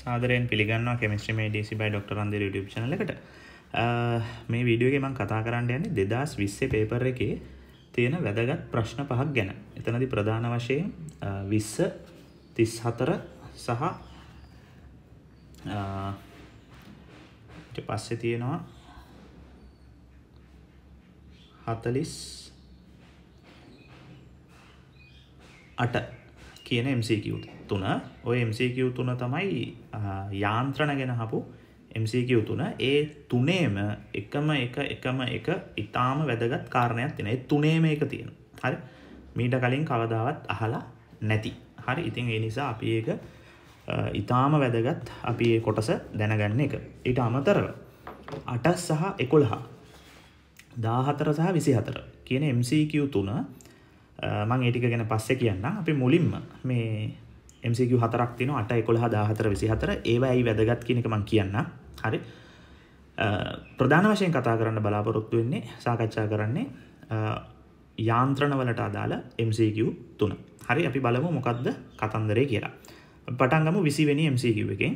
සාදරයෙන් පිළිගන්නවා කෙමිස්ට්‍රම ඩසි බයි doctor රන්ද tap චනලකට මේ වීඩියෝගේ මං කතා කරන්න යන්නේ දෙදස් විස්සේ පේපර එකේ තියෙන වැදගත් ප්‍රශ්න පහක් ගැන එතනති ප්‍රධාන වශයෙන් විස්ස තිස් හතර සහ පස්සෙ තියෙනවා හතලිස් අට කියන MCකිවට තුන ඔය MCQ තුන තමයි යාන්ත්‍රණ ගෙන හපු MCQ තුන ඒ තුනේම එකම එක එකම එක ඉතාම වැදගත් කාරණයක් තින තුනේම එක තියෙන හරි මීට කලින් කවදාවත් අහලා නැති හරි ඉතින් ඒ නිසා අපි ඒක ඉතාම වැදගත් අපි ඒ කොටස දැනගන්න එක ඊට අමතරව අටස් සහ එකොළහා දාහතර සහ විසි හතර කියන MCQ තුන මං ඒටික ගැන පස්සෙ කියන්න අපි මුලින්ම මේ MCQ හතරක් තියෙන අට එකොළහ දාහතර විසි හතර ඒවා ඇයි වැදගත් කියනක මං කියන්න හරි ප්‍රධාන වශයෙන් කතා කරන්න බලාපොරොත්තු වෙන්නේ සාකච්ඡා කරන්නේ යාන්ත්‍රණවලට අදාළ MCQ තුන හරි අපි බලමු මොකක්ද කතන්දරය කියලා පටන්ගම විසිවෙනි MCQ එකෙන්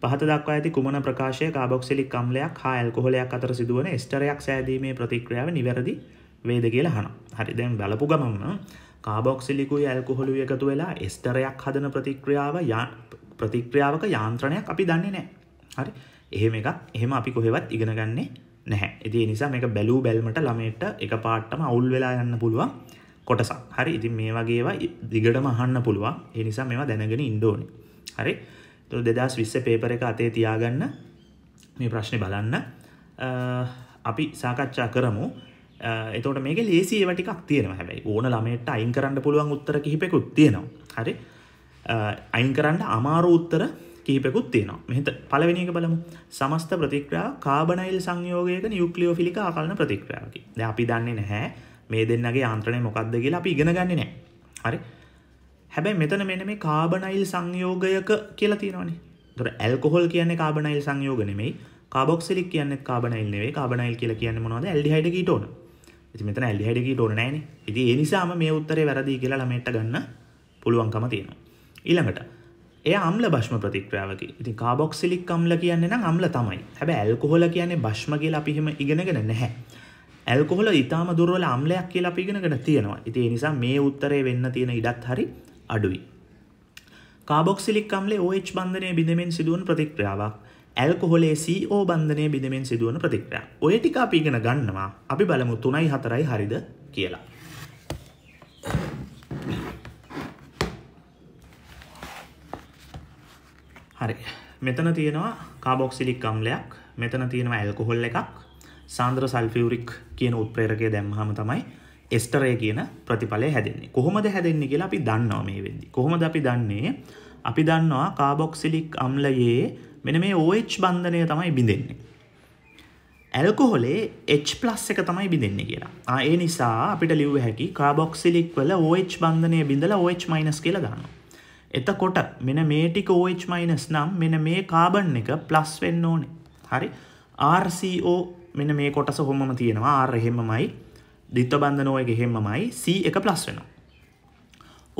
පහත දක්වා ඇති කුමන ප්‍රකාශය කාබොක්සිලික් කම්ලයක් හා ඇල්කොහොලයක් අතර සිදුවන ස්ටරයක් සෑදීමේ ප්‍රතික්‍රියාව නිවැරදි වේද කියලා හන හරි දැන් බලපු ගමන්න කාබොක්සිලිකුයි ඇල්කොහොලු එකතු වෙලා එස්ටරයක් හදන ප්‍රතික්‍රියාව ප්‍රතික්‍රියාවක යාන්ත්‍රණයක් අපි දන්නේ නෑ හරි එහෙම එකක් එහෙම අපි කොහෙවත් ඉගෙන ගන්නේ නැහැ ඉති නිසා මේ බැලූ බැල්මට ළමයට එක පාට්ටම අවුල් වෙලා යන්න පුළුවන් කොටසක් හරි ඉතින් මේ වගේවා දිගට මහන්න පුළුවන් ඒ නිසා මෙවා දැනගෙන ඉන්ඩෝන හරි තු දෙදස් විස්ස පේපර එක අතේ තියාගන්න මේ ප්‍රශ්නය බලන්න අපි සාකච්ඡා කරමු එතෝට මේක ලේසිය වැටිකක් තියෙන හැබයි ඕන ළමයට අයින් කරන්න පුළුවන් උත්තර කිහිපෙකුත් තියෙනවා හරි අයින් කරන්න අමාරු උත්තර කීපෙකුත් තියෙනවා මෙත පලවෙනික බලමු සමස්ත ප්‍රතික්‍රා කාබනයිල් සංයෝගයක නියුක්ලියෝ ෆිලික ආකලන ප්‍රතික්‍රාවකි ද අපි දන්නේ නැහැ මේ දෙන්නගේ ආන්ත්‍රණය මොකක්ද කියලා අපි ඉගෙන ගන්න නෑ හරි හැබැයි මෙතන මෙන මේ කාබනයිල් සංයෝගයක කියලා තියෙනවානේ තොර ඇල්කොහොල් කියන්නේ කාබනයිල් සංයෝග නෙමෙයි කාබොක්සිලික් කියන්නේ කාබනයිල් නෙවෙයි කාබනයිල් කියලා කියන්නේ මොනවද ඇල්ඩිහයිඩ් කීටෝන ඇති මෙතන ඇල්ලි හැඩිකී ටෝන නෑනේ ඉති ඒ නිසාම මේ උත්තරේ වැරදි කියලා ළමයට ගන්න පුළුවන්කම තියෙනවා. ඊළඟට ඒ අම්ල භශ්ම ප්‍රතික්‍රාවකි ඉති කාබොක්සිලික් අම්ල කියන්නේ නම් අම්ල තමයි හැබ ඇල්කොහොල කියන්නේ භශ්ම කියලා අපිහෙම ඉගෙනගෙන නැහැ. ඇල්කොහොල ඉතාම දුර්වල අම්ලයක් කියලා පිගෙනගෙන තියෙනවා ඉති නිසා මේ උත්තරේ වෙන්න තියෙන ඉඩත් හරි අඩුයි. කාබොක්සිලික් අම්ලේ OH බන්ධනය බිඳමෙන් සිදුවන් ප්‍රතික්‍රියාවක් ඇල්කොහොලේ සෝ බන්ධනය බිඳමෙන් සිදුවන ප්‍රතික්‍රා ඔය ටිකා පීගෙන ගන්නවා අපි බලමු තුනයි හතරයි හරිද කියලා. හරි මෙතන තියෙනවා කාබොක්සිලික් අම්ලයක් මෙතන තියෙනවා ඇල්කොහොල් එකක් සාන්ද්‍ර සල්ෆිවරික් කියන උත්ප්‍රේරකය දැම්හම තමයි එස්ටරය කියන ප්‍රතිඵලය හැදෙන්නේ කොහොමද හැදෙන්නේ කියලා අපි දන්නවා මේ වෙදදි කොහොමද අපි දන්නේ අපි දන්නවා කාබොක්සිලික් අම්ලයේ මෙන මේ OH බන්ධනය තමයි බිඳෙන්නේ. ඇල්කොහොලේ Hපලස් එක තමයි බිඳෙන්න කියලා ඒ නිසා අපිට ලිව් හැකි කාබොක්සිලික් වල OH බන්ධනය බිඳල OH- කියලා ගන්න. එතකොට මෙන මේ ටික OH- නම් මෙන මේ කාබන් එක ප්ලස් වෙන්න ඕනේ. හරි RCO මෙන මේ කොටස හොමම තියෙනවා R එහෙමමයි ද්විත්ව බන්ධන O එක එහෙමමයි C එක ප්ලස් වෙනවා.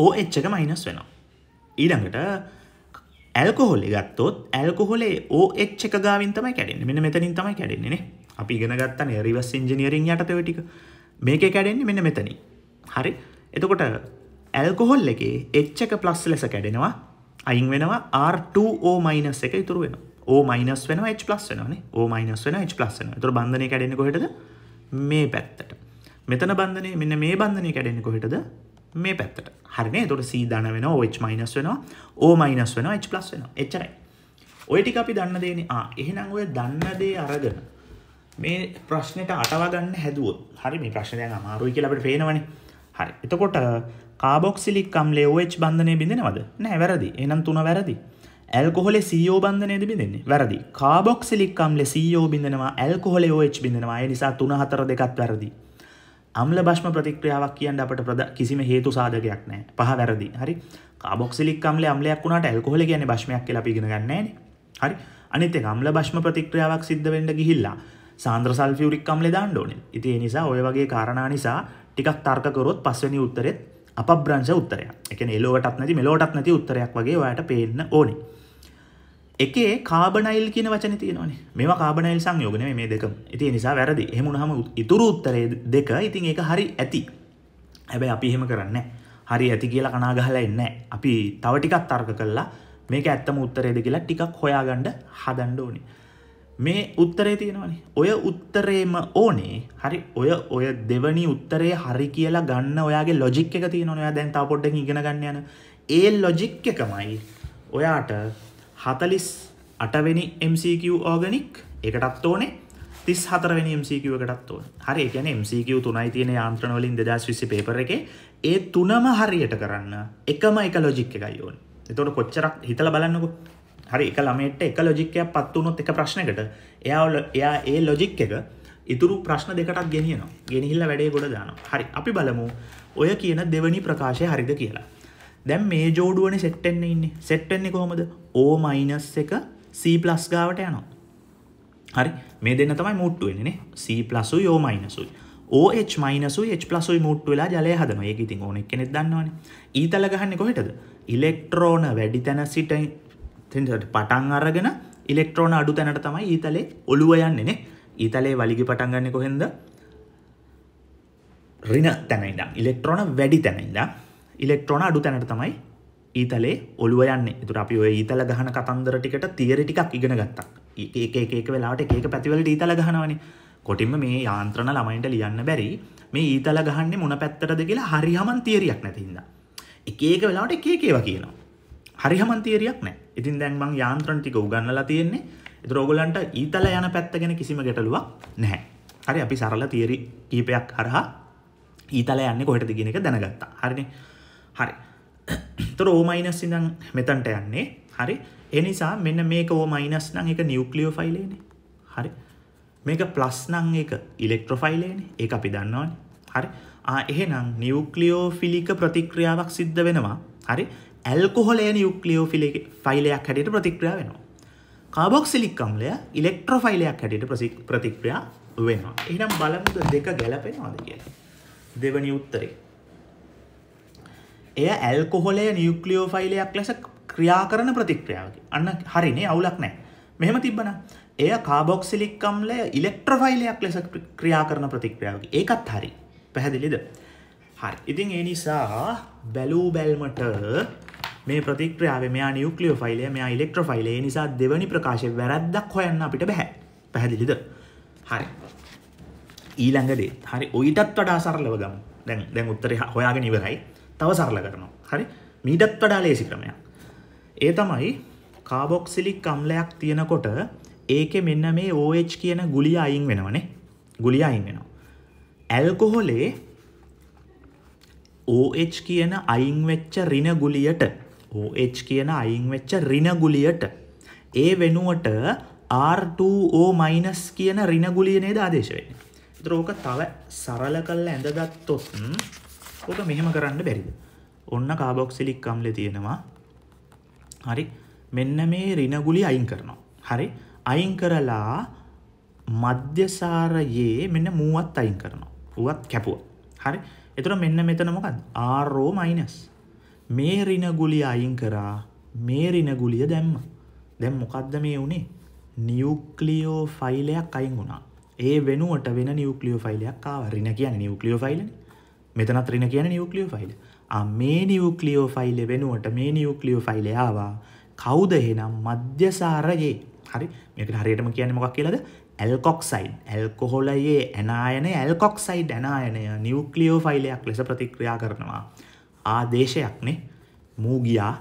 OH එක මයිනස් වෙනවා. ඊළඟට ඇල්කොහොලි ගත්තොත් ඇල්කොහොලේ ඕ එච්ච එක ගාවින් තමයි කැඩෙන්නේ මෙන්න මෙතනින් තමයි කැඩෙන්නේ නේ අපි ඉගෙන ගත්තා නේ රිවර්ස් ඉන්ජිනියරින් යටතේ ඔය ටික මේකේ කැඩෙන්නේ මෙන්න මෙතනින් හරි එතකොට ඇල්කොහොල් එකේ එච් එක ප්ලස් ලෙස කැඩෙනවා අයින් වෙනවා R2O- එක ඉතුරු වෙනවා O- වෙනවා H+ වෙනවා නේ O- වෙනවා H+ වෙනවා එතකොට බන්ධනය කැඩෙන්නේ කොහෙටද මේ පැත්තට මෙතන බන්ධනය මෙන්න මේ බන්ධනය කැඩෙන්නේ කොහෙටද මේ පැත්තට හරිනේ තොට සීදන වෙන ඔච් මයිනස් වෙනවා ඕ මයිනස් වෙන ච් ලස් වෙන එච්චරයි ඔය ටික අපි දන්න දේන එහෙනම් ඔය දන්න දේ අරගෙන මේ ප්‍රශ්නයට අටවාගන්න හැදුවත් හරි මේ ප්‍රශ්නයන් අමාරුයි කියලට පේනවන හරි එතකොට කාබොක්සිලික්කම්ලේ ඔච් බන්ධනය බිඳෙනවද නෑ වැරදි එනම් තුන වැරදි ඇල්කොහොල සෝ බන්ධනයද බිඳෙන්නේ වැරදි කාබොක්සිලික්කම්ල සෝ බිඳෙනවා ඇල්කොහොල ඔච් බිඳෙනවා නිසා තුන හතර දෙකත් වැරදි අම්ල භෂ්ම ප්‍රතික්‍රියාවක් කියන්න අපට කිසිම හේතු සාධකයක් නෑ පහ වැරදි හරි කාබොක්සිලික් අම්ල අම්ලයක් වුණට ඇල්කොහල කියන භෂ්මයක් කියලා පිගෙන ගන්නන්නේ හරි අනිත අම්ල භෂ්ම ප්‍රතික්‍රියාවක් සිද්ධ වෙන්න ගිහිල්ලා සාන්ද්‍ර සල්ෆියරික් අම්ල දාන්න ඕනේ ඉතින් ඒ නිසා ඔය වගේ කාරණා නිසා ටිකක් තර්ක කරොත් පස්වෙනි උත්තරෙත් අපබ්‍රංශ උත්තරයක්. ඒ කියන්නේ එලොවටත් නැති මෙලොවටත් නැති උත්තරයක් වගේ ඔයාලට පේන්න ඕනේ. එකේ කාබනයිල් කියන වචන තියෙනවන මේ කාබනයිල් සංයෝගන මේ දෙකම ඉති නිසා වැරදි හෙමුණහම ඉතුරු උත්තරය දෙක ඉතින් ඒක හරි ඇති හැබැයි අපි හෙම කරන්න හරි ඇති කියලා කනාගහලා එන්න අපි තව ටිකක් තර්ක කල්ලා මේක ඇත්තම උත්තරේද කියලා ටිකක් හොයාගණ්ඩ හදන්ඩ ඕනි මේ උත්තරේ තියෙනවනේ ඔය උත්තරේම ඕනේ හරි ඔය ඔය දෙවනි උත්තරේ හරි කියලා ගන්න ඔයාගේ ලොජික් එක තියෙනවා ඔයා දැන් තාපොඩ්ඩ ඉගෙන ගන්න යන ඒ ලොජික් එකමයි ඔයාට හතලිස් අටවෙනි MCQ ඕගනික් එකටත් ඕනේ තිස් හතරවෙනි MCකවකටත් ඕන හරි එකන MCQ තුනයි තියෙන ආන්ත්‍රනවලින් දෙදස් විසි පේපර එක ඒ තුනම හරියට කරන්න එකම එක ලොජික් එකයි ඕන් එතොට කොච්චරක් හිතල බලන්නකු හරි එක ළමට එක ලොජික්කයක් පත්වනොත් එක ප්‍රශ්නකට එයාල එයා ඒ ලොජික් එක ඉතුරු ප්‍රශ්න දෙකටක් ගෙනියනවා ගෙනහිල්ල වැඩේ ගොඩ දාන හරි අපි බලමු ඔය කියන දෙවනි ප්‍රකාශය හරිද කියලා දැන් මේ ජෝඩුවනේ සෙට් වෙන්න ඉන්නේ සෙට් වෙන්නේ කොහමද O- එක C+ ගාවට යනවා හරි මේ දෙන්න තමයි මූට්ටු වෙන්නේ නේ C+ උයි O- උයි OH- උයි H+ උයි මූට්ටු වෙලා ජලය හදනවා ඒක ඉතින් ඕන එක්කෙනෙක් දන්නවනේ ඊතල ගහන්නේ කොහෙටද ඉලෙක්ට්‍රෝන වැඩි තැන සිට පටන් අරගෙන ඉලෙක්ට්‍රෝන අඩු තැනට තමයි ඊතලේ ඔළුව යන්නේ නේ ඊතලේ වලිගි පටන් ගන්න කොහෙන්ද රින තැනයිදම් ඉලෙක්ට්‍රෝන වැඩි තැනයිදම් ඉලෙක්ට්‍රෝන අඩු තැනට තමයි ඊතලේ ඔළුව යන්න තුර අපි ඔය ඊතල ගහන කතන්දර ටිකට තියර ටිකක් ඉගෙන ගත්තා ඒ ඒක වෙලාට ඒක පැතිවලට ඊතල ගහනවනි කොටින්ම මේ යාන්ත්‍රණ ළමයින්ට ලියන්න බැරි මේ ඊතල ගහන්නේ මොන පැත්තටද කියලා හරිහමන් තියරයක් නැතිහින්ද. එක ඒක වෙලාට එකේකේව කියනවා. හරිහමන් තේරයක් නෑ ඉතින් දැන් මං යාන්ත්‍රණ ටික උගන්නලා තියෙන්නේ ඒතරෝගලන්ට ඊතල යන පැත්ත ගැන කිසිම ගැටලුවක් නැහැ. හරි අපි සරල තියරි කීපයක් හරහා ඊතල යන්නේ කොහෙටද කියන එක දැනගත්තා. හරිනේ. හරි තොර ඕමයිනස් ඉඳං මෙතන්ට යන්නේ හරි එනිසා මෙන්න මේක ඕ මයිනස් නං එක නිියවක්ලියෝ ෆයිලේනේ හරි මේක ප්ලස් නං එක ඉලෙක්ට්‍රොෆයිලේන ඒ අපි දන්නවන හරි එහෙනම් නිියවක්ලියෝ ෆිලික ප්‍රතික්‍රියාවක් සිද්ධ වෙනවා හරි ඇල්කොහොලේ නිියවක්ලියෝ ෆිලි ෆයිලයක් හැට ප්‍රතික්‍රියා වෙනවා කාබොක්සිලික්කම්ලය ඉලෙක්ට්‍රොෆයිලයක් හැට ප්‍රතික්‍රියා වෙනවා එහම් බලමුද දෙක ගැලපෙනවාද කියලා දෙවනි උත්තරේ එය ඇල්කොහොලය නිියුක්ලියෝ ෆයිලයක් ලෙස ක්‍රියා කරන ප්‍රතික්‍රියාවකි අන්න හරිනේ අවුලක් නෑ මෙහෙම තිබන එය කාබොක්සිලික්කම්ලය ඉලෙක්ට්‍රෆයිලයක් ලෙස ක්‍රියා කරන ප්‍රතික්‍රියාවකි ඒකත් හරි පැහැදිලිද හරි ඉතින් ඒ නිසා බැලූ බැල්මට මේ ප්‍රතික්‍රියාව මෙයා නිියුක්ලියෝ ෆයිලය මෙයා ඉලෙක්ට්‍ර ෆයිලේ නිසා දෙවනි ප්‍රකාශය වැරද්දක් හොයන්න අපිට බැහැ පැහැදිලිද හරි ඊළඟදේ හරි ඔයිටත් වඩා සරලව ගම් දැන් දැන් උත්තර හොයාගෙන ඉවරයි තව සරල කරනවා. හරි? මීටත් වඩා ලේසි ක්‍රමයක්. ඒ තමයි කාබොක්සිලික් අම්ලයක් තියෙනකොට ඒකෙ මෙන්න මේ OH කියන ගුලිය අයින් වෙනවනේ. ගුලිය අයින් වෙනවා. ඇල්කොහොලේ OH කියන අයින් වෙච්ච ඍණ ගුලියට OH කියන අයින් වෙච්ච ඍණ ගුලියට ඒ වෙනුවට R2O- කියන ඍණ ගුලිය නේද ආදේශ වෙන්නේ. ඒතර ඕක තව සරල කරලා ඇඳගත්තොත් ඕක මෙහෙම කරන්න බැරිද. ඔන්න කාබොක්සිලික් අම්ල තියෙනවා හරි මෙන්න මේ රිනගුලි අයින් කරනවා. හරි අයින් කරලා මධ්‍යසාරයේ මෙන්න මුවත් අයින් කරනවා. උවත් කැපුව. හරි එතුර මෙන්න මෙතන මොකද ආරෝ මයිනස් මේ රිනගුලිය අයින් කරා මේ රිනගුලිය දැම්ම දැම් මොකක්ද මේ වුණේ නිියුක්ලියෝ ෆයිලයක් අයින් වුණා ඒ වෙනුවට වෙන නිියුක්ලියෝ ෆයිලයක් ආවරින කියන නිියුක්ලියෝ ෆයිලන මෙතන ත්‍රින කියන නිියුක්ලියෝ ෆයිල් මේ නිියුක්ලියෝ ෆයිල්ල වෙනුවට මේ නිියුක්ලියෝ ෆයිලයාවා කවුද හෙනම් මධ්‍යසාරයේ හරි මේක හරියටම කියන මොකක් කියලද ඇල්කොක්සයිඩ් ඇල්කොහොලයේ ඇනායන ඇල්කොක්සයිඩ් ඇනායනය නිියුක්ලියෝ ෆයිලයක් ලෙස ප්‍රතික්‍රියා කරනවා ආදේශයක්නේ මූගියා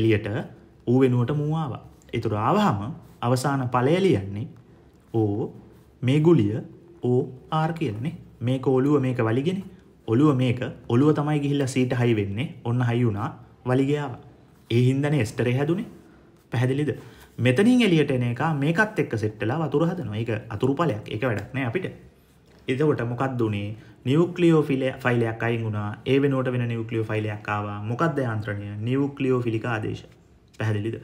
එලියට ඌ වෙනුවට මූවාවා එතුර ආවහම අවසාන පලයලියන්නේ ඕ මේ ගුලිය ඕ ආර් කියන්නේ මේ කෝලුව මේක වලිගෙන ඔළුව මේක ඔළුව තමයි ගිහිල්ල සීට හයි වෙන්නේ ඔන්න හයි වුණා වලිගයාව ඒ හින්දන ස්ටරේ හැදුනේ පැහැදිලිද මෙතනින් එලියට එන එක මේකත් එක්ක සෙට්ටලා වතුර හදන එක අතුරු පලයක් එක වැඩක් නෑ අපිට එතකොට මොකක්ද වනේ නිියවක්ලියෝ ෆිල ෆයිලයක් අයි වුණා ඒ වෙනට වෙන නිියවක්ලියෝ ෆයිලයක් ආවා මොකක්ද යන්ත්‍රණය නිියවක්ලියෝ ෆිලික ආදේශ පැහැදිලිද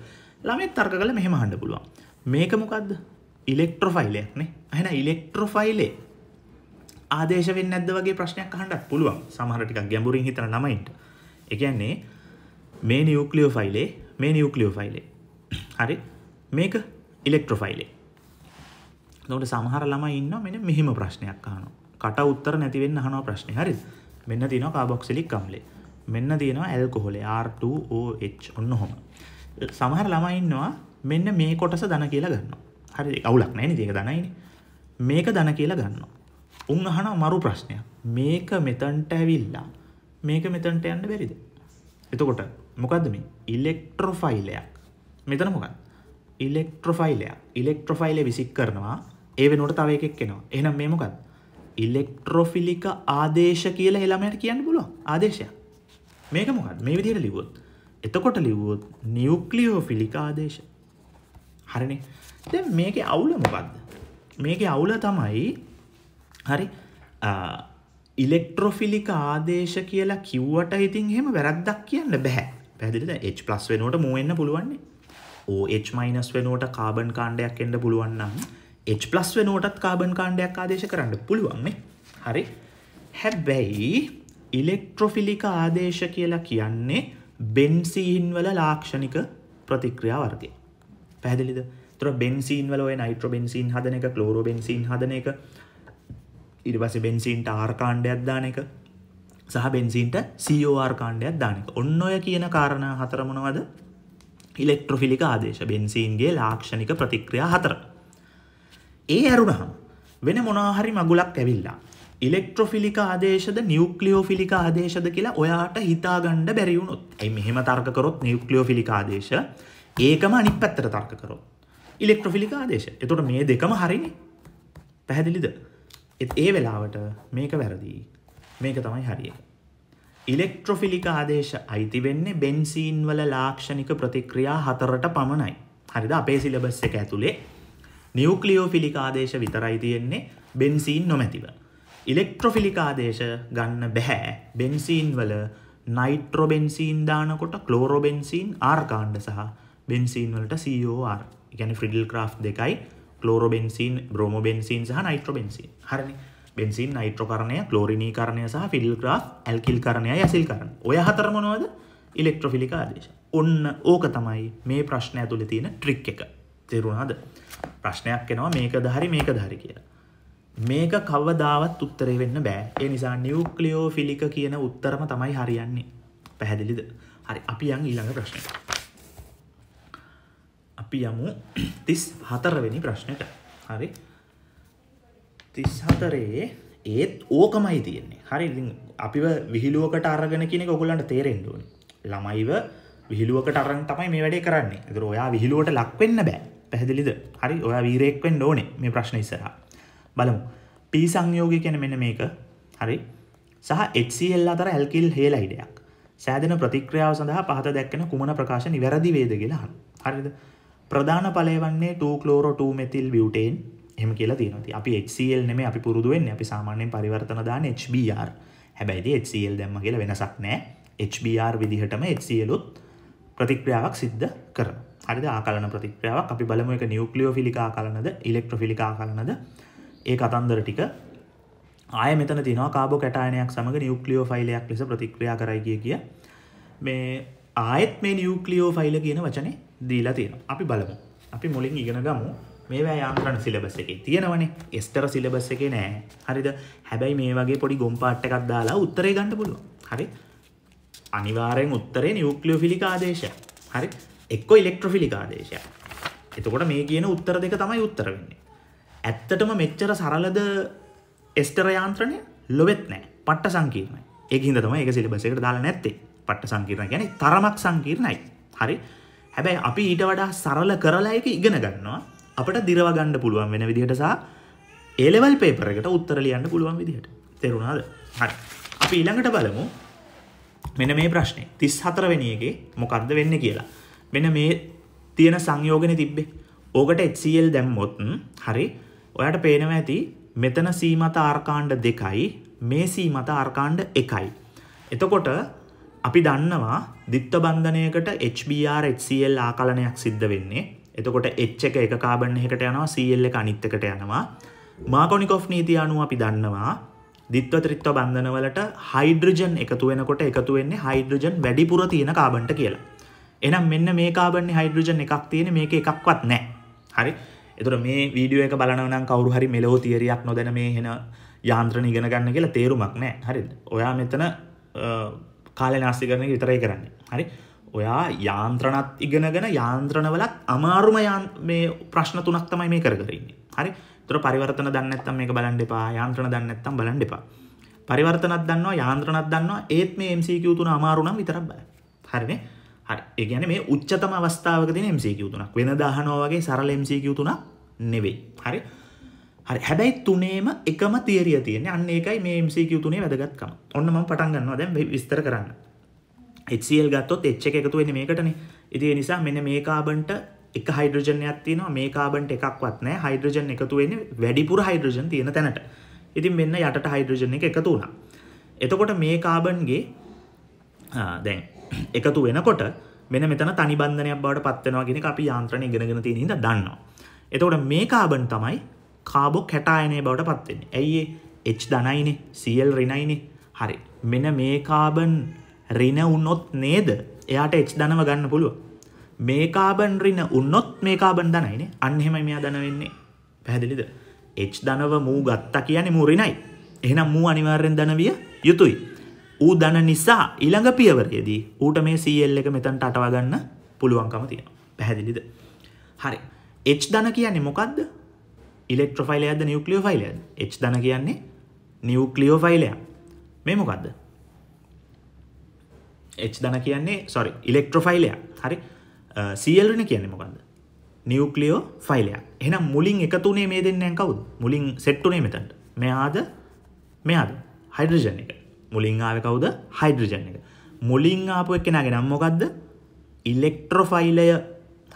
ළමෙත් තර්ක කල මෙහෙම හඬ පුළුවන් මේක මොකක්ද ඉලෙක්ට්‍රෝ ෆයිලයක් නේ ඇහෙන ඉලෙක්ට්‍රෝ ෆයිලේ ආදේශ වෙන්නේ නැද්ද වගේ ප්‍රශ්නයක් අහන්නත් පුළුවන්. සමහර ටිකක් ගැඹුරින් හිතන ළමයින්ට. ඒ කියන්නේ මේ නියුක්ලියෝෆයිලේ මේ නියුක්ලියෝෆයිලේ. හරි. මේක ඉලෙක්ට්‍රෝෆයිලේ. එතකොට සමහර ළමයි ඉන්නවා මෙන්න මෙහෙම ප්‍රශ්නයක් අහනවා. කට උත්තර නැති වෙන්න අහනවා ප්‍රශ්නේ. හරිද? මෙන්න තියෙනවා කාබොක්සිලික් අම්ලය. මෙන්න තියෙනවා ඇල්කොහොලේ R2OH ඔන්න ඔහොම. සමහර ළමයි ඉන්නවා මෙන්න මේ කොටස ධන කියලා ගන්නවා. හරි අවුලක් නැහැ නේද? ඒක ධනයිනේ. මේක ධන කියලා ගන්නවා. උන් අහන මරු ප්‍රශ්නය මේක මෙතන්ට ඇවිල්ලා මේක මෙතන්ට යන්න බැරිද එතකොට මොකද මේ ඉල්ලෙක්ට්‍රොෆයිලයක් මෙතන මොකක් ඉල්ලෙක්ට්‍රොෆයිලයක් ඉල්ලෙක්ට්‍රොෆයිල විසික් කරනවා ඒ වෙනොට තව එකෙක් කෙනවා එනම් මේ මොකක්ද ඉල්ලෙක්ට්‍රොෆිලික ආදේශ කියල එළමයට කියන්න පුලො ආදේශය මේක මොකත් මේ විදිර ලිවොත් එතකොට ලිවොත් නිියුක්ලියෝ ෆිලික ආදේශ හරණ මේක අවුල මොකක්ද මේක අවුල තමයි හරි ඉලෙක්ට්‍රොෆිලික ආදේශ කියලා කිව්වට ඉතින් හෙම වැරද්දක් කියන්න බැහැ පැදිලිද H+ වෙනුවට මුවෙන්න පුළුවන්නේ OH- වෙනුවට කාබන් කාණ්ඩයක් එන්න පුළුවන්නම් H+ වෙනුවටත් කාබන් කාණ්ඩයක් ආදේශ කරන්න පුළුවන්නේ හරි හැබැයි ඉලෙක්ට්‍රොෆිලික ආදේශ කියලා කියන්නේ බෙන්සීන් වල ලාක්ෂණික ප්‍රතික්‍රියා වර්ගය පැදිලිද තුර බෙන්සීන් වල ඔය නයිට්‍රොබෙන්සීන් හදන එක ක්ලෝරෝබෙන්සීන් හදන එක ඉරිපස බෙන්සින්ට ආර්කාණ්ඩයක් දාන එක සහ බෙන්සින්ට සෝර් කාණ්ඩයක් දානක ඔන්න ඔය කියන කාරණ හතරමනවද ඉලෙක්ට්‍රොෆිලික ආදේශ බෙන්සින්ගේ ලාක්ෂණික ප්‍රතික්‍රියා හතර ඒ ඇරුණහම් වෙන මොනාහරි මගුලක් ඇවිල්ලා ඉලෙක්ට්‍රොෆිලික ආදේශද නිියුක්ලියෝෆිලික ආදේශද කියලා ඔයාට හිතාගණ්ඩ බැරිවුණුත් ඇයි මෙහෙම තර්කරොත් නිියුක්ලියෝෆිලික ආදේශ ඒකම අනිත් පැත්තට තර්කරොත් ඉලෙක්ට්‍රොෆිලික ආදේශ එතොට මේ දෙකම හරිනි පැහැදිලිද එත් ඒ වෙලාවට මේක වැරදිී මේක තමයි හරිය. ඉලෙක්ට්‍රොෆිලික ආදේශ අයිති වෙන්නේ බෙන්සීන් වල ලාක්ෂණික ප්‍රතික්‍රියා හතරට පමණයි. හරිද අපේ සිලබස් එක ඇතුලේ නිියවක්ලියෝෆිලික ආදේශ විතරයි තියෙන්නේ බෙන්සීන් නොමැතිව. ඉලෙක්ට්‍රොෆිලික ආදේශ ගන්න බැහැ බෙන්සීන් වල නයිට්‍රොබෙන්සීන් දානකොට ක්ලෝරෝබෙන්සීන් ආර්කාණ්ඩ සහ බෙන්සීන් වලට COR ගැන ෆ්‍රිඩල් ක්‍රාෆ් දෙකයි ලෝරෝබෙන්සින් බ්‍රෝමෝබෙන්සින් සහ නයිට්‍රෝබෙන්සින් හරනි බෙන්සින් නයිට්‍රෝකරණය ලෝරිණී කරණය සහ ෆිල් ග්‍රාෆ් ඇල්කිල් කරණය ඇසිල් කරන ඔය හතරමනොවද ඉලෙක්ට්‍රොෆිලික ආදේශ ඔන්න ඕක තමයි මේ ප්‍රශ්නය තුළ තියෙන ට්‍රික් එක තෙරුණාද ප්‍රශ්නයක් එනවා මේක දහරි මේක දහරි කියලා මේක කවදාවත් උත්තරේ වෙන්න බෑ ඒ නිසා නිියුක්ලියෝ ෆිලික කියන උත්තරම තමයි හරියන්නේ පැහැදිලිද හරි අපි යන් ඊළඟ ප්‍රශ්නය අපි යමු තිස් හතරවෙනි ප්‍රශ්නයට හරි තිස් හතරේ ඒත් ඕකමයි තියෙන්නේ හරි අපිව විහිලුවකට අරගෙන කෙනෙ ඔගොලන්ට තේරෙන්ඩුවන් ළමයිව විහිලුවකට අරන් තමයි මේ වැඩේ කරන්නේ දර ඔයා විහිලුවට ලක්වෙන්න බෑ පැහැදිලිද හරි ඔයා වීරෙක්වෙන් ඕනේ මේ ප්‍රශ්න ඉසරහ බලමු පී සංයෝගය කැන මෙන මේක හරි සහ එල් අතර ඇල්කිල් හේලයිඩයක් සෑදන ප්‍රතික්‍රියාව සඳහා පහත දැක්කෙන කුමන ප්‍රකාශ නිවැරදි වේද කියලා හරිද ප්‍රධාන පලය වන්නේ 2 කලෝරෝ 2 මෙතිල් බියුටේන් එම කියලා තියෙනති අපි HCL නෙම අපි පුරුදුවෙන් අපි සාමාන්‍යෙන් පරිවර්තන දාන HBR හැබැයිති HCL දැම්ම කියලා වෙනසක් නෑ HBR විදිහටම HCLුත් ප්‍රතික්‍රියාවක් සිද්ධ කරන හරිද ආකලන ප්‍රතික්‍රියාවක් අපි බලම එක නිියවක්ලියෝ ෆිලිකා කලනද ඉලෙක්ට්‍ර ෆිලිකා කලනද ඒ අතන්දර ටික ආය මෙතන තින කාබෝ කටායනයක් සමඟ නිියුක්ලියෝ ෆයිලයක් ලෙස ප්‍රතික්‍රියා කරයිගිය කිය මේ ආයත් මේ නිියුක්ලියෝ ෆයිල කියන වචනේ දීලා තියෙන අපි බලමු අපි මුලින් ඉගෙන ගමු මේවා යාන්ත්‍රණ සිලබස් එකේ තියෙනවනේ එස්ටර සිලබස් එකේ නෑ හරිද හැබැයි මේ වගේ පොඩි ගොම්පාට් එකක් දාලා උත්තරේ ගන්න පුළුවන් හරි අනිවාර්යෙන් උත්තරේ නියුක්ලියෝෆිලික ආදේශය හරි එක්කෝ ඉලෙක්ට්‍රොෆිලික ආදේශය එතකොට මේ කියන උත්තර දෙක තමයි උත්තර වෙන්නේ ඇත්තටම මෙච්චර සරලද එස්ටර යාන්ත්‍රණය ලොවෙත් නෑ පට්ට සංකීර්ණයි ඒක හින්දා තමයි ඒක සිලබස් එකට දාලා නැත්තේ පට්ට සංකීර්ණ කියන්නේ තරමක් සංකීර්ණයි හරි හැබැයි අපි ඊට වඩා සරල කරලා එක ඉගෙන ගන්නවා අපට දිරව ගන්න පුළුවන් වෙන විදිහට සහ ඒලෙවල් පේපර එකට උත්තර ලියන්න පුළුවන් විදිහට තේරුණාද හරි අපි ඊළඟට බලමු මෙන්න මේ ප්‍රශ්නේ 34 වෙනි එකේ මොකද්ද වෙන්නේ කියලා මෙන්න මේ තියෙන සංයෝගනේ තිබ්බේ ඕකට HCl දැම්මොත් හරි ඔයාට පේනවා ඇති මෙතන C මත ආර්කාණ්ඩ දෙකයි මේ C මත ආර්කාණ්ඩ එකයි එතකොට අපි දන්නවා දිත්ත බන්ධනයකට HBR HCL ආකලනයක් සිද්ධ වෙන්නේ එතකොට එච් එක එක කාබන්න එකට යනවා සල් එක අනිත්තකට යනවා මාකොනිකොෆ් නීති අනුව අපි දන්නවා දිත්ව ත්‍රිත්ව බන්ධනවලට හයිඩ්‍රජන් එකතු වෙනකොට එකතු වෙන්නේ හයිඩ්‍රජන් වැඩිපුර තියෙන කාබන්ට කියලා එනම් මෙන්න මේ කාබන්නේ හයිඩ්‍රජන් එකක් තියෙන මේක එකක්වත් නෑ හරි එතුර මේ වීඩියෝ එක බලනවනම් කවරු හරි මෙලෝ තේරයක් නොදැන මේ හෙන යාන්ත්‍රණ ඉගෙන ගන්න කියලා තේරුමක් නෑ හරි ඔයා මෙතන කාලය නාස්ති කරන විතරයි කරන්නේ. හරි. ඔයා යාන්ත්‍රණත් ඉගෙනගෙන යාන්ත්‍රණවලත් අමාරුම මේ ප්‍රශ්න තුනක් තමයි මේ කර කර ඉන්නේ. හරි. ඒතර පරිවර්තන දන්නේ නැත්නම් මේක බලන්න එපා. යාන්ත්‍රණ දන්නේ නැත්නම් බලන්න එපා. පරිවර්තනක් දන්නවා යාන්ත්‍රණක් දන්නවා ඒත් මේ MCQ තුන අමාරු නම් විතරක් බලන්න. හරිනේ? හරි. ඒ කියන්නේ මේ උච්චතම අවස්ථාවක දෙන MCQ තුනක්. වෙන දහනවා වගේ සරල MCQ තුනක් නෙවෙයි. හරි? හරි හැබැයි තුනේම එකම තේරිය තියෙන අන්න එකයි මේ MCQ තුනේ වැදගත්කම ඔන්න මම පටන් ගන්නවා දැන් විස්තර කරන්න HCl ගත්තොත් H එක එකතු වෙන්නේ මේකටනේ ඉතින් ඒ නිසා මෙන්න මේ කාබන්ට එක හයිඩ්‍රජනයක් තියෙනවා මේ කාබන්ට එකක්වත් නැහැ හයිඩ්‍රජන් එකතු වෙන්නේ වැඩිපුර හයිඩ්‍රජන් තියෙන තැනට ඉතින් මෙන්න යටට හයිඩ්‍රජන් එක එකතු වුණා එතකොට මේ කාබන්ගේ දැන් එකතු වෙනකොට මෙන මෙතන තනි බන්ධනයක් බවට පත්වෙනවා ගෙන අපි යාන්ත්‍රණය ගෙනගෙන තියෙන හිද දන්නවා. එතකොට මේ කාබන් තමයි කාබොක් හැටායනය බවට පත්වෙන්නේ ඇයිඒ එච් දනයිනේ සියල් රිනයිනේ හරි මෙන මේ කාබන් රින උන්නොත් නේද එයාට එච් දනව ගන්න පුළුව මේ කාබන් රින උන්නොත් මේ කාබන් දනයිනේ අන්හෙම මෙයා දන වෙන්නේ පැහැදිලිද එච් දනව මූ ගත්තා කියන්නේ මූරිනයි එහෙනම් මූ අනිවාර්යෙන් දනවිය යුතුයි ඌ දන නිසා ඊළඟ පියවරයේදී ඌට මේ සල් එක මෙතන්ට අටවාගන්න පුළුවන්කම තියෙන පැහැදිලිද හරි එච් දන කියන්නේ මොකක්ද ඉලෙක්ට්‍රොෆයිල් ඇද නිියුක්ලියෝ ෆයිලයද එච් දන කියන්නේ නිියුක්ලියෝ ෆයිලයා මේ මොකක්ද එච් දන කියන්නේ සොරි ඉලෙක්ට්‍රොෆයිලයා හරි සියල්න කියන්නේ මොකක්ද නිියුක්ලියෝ ෆයිලයා එනම් මුලින් එකතුනේ මේ දෙන්න කවුද මුලින් සෙට්ටුනේ මෙතන්ට මෙයාද මෙයාද හයිඩ්‍රජන එක මුලින් ආව කවුද හයිඩ්‍රජන එක මුලින් ආපු එක්කෙනගේ නම් මොකක්ද ඉලෙක්ට්‍රොෆයිලය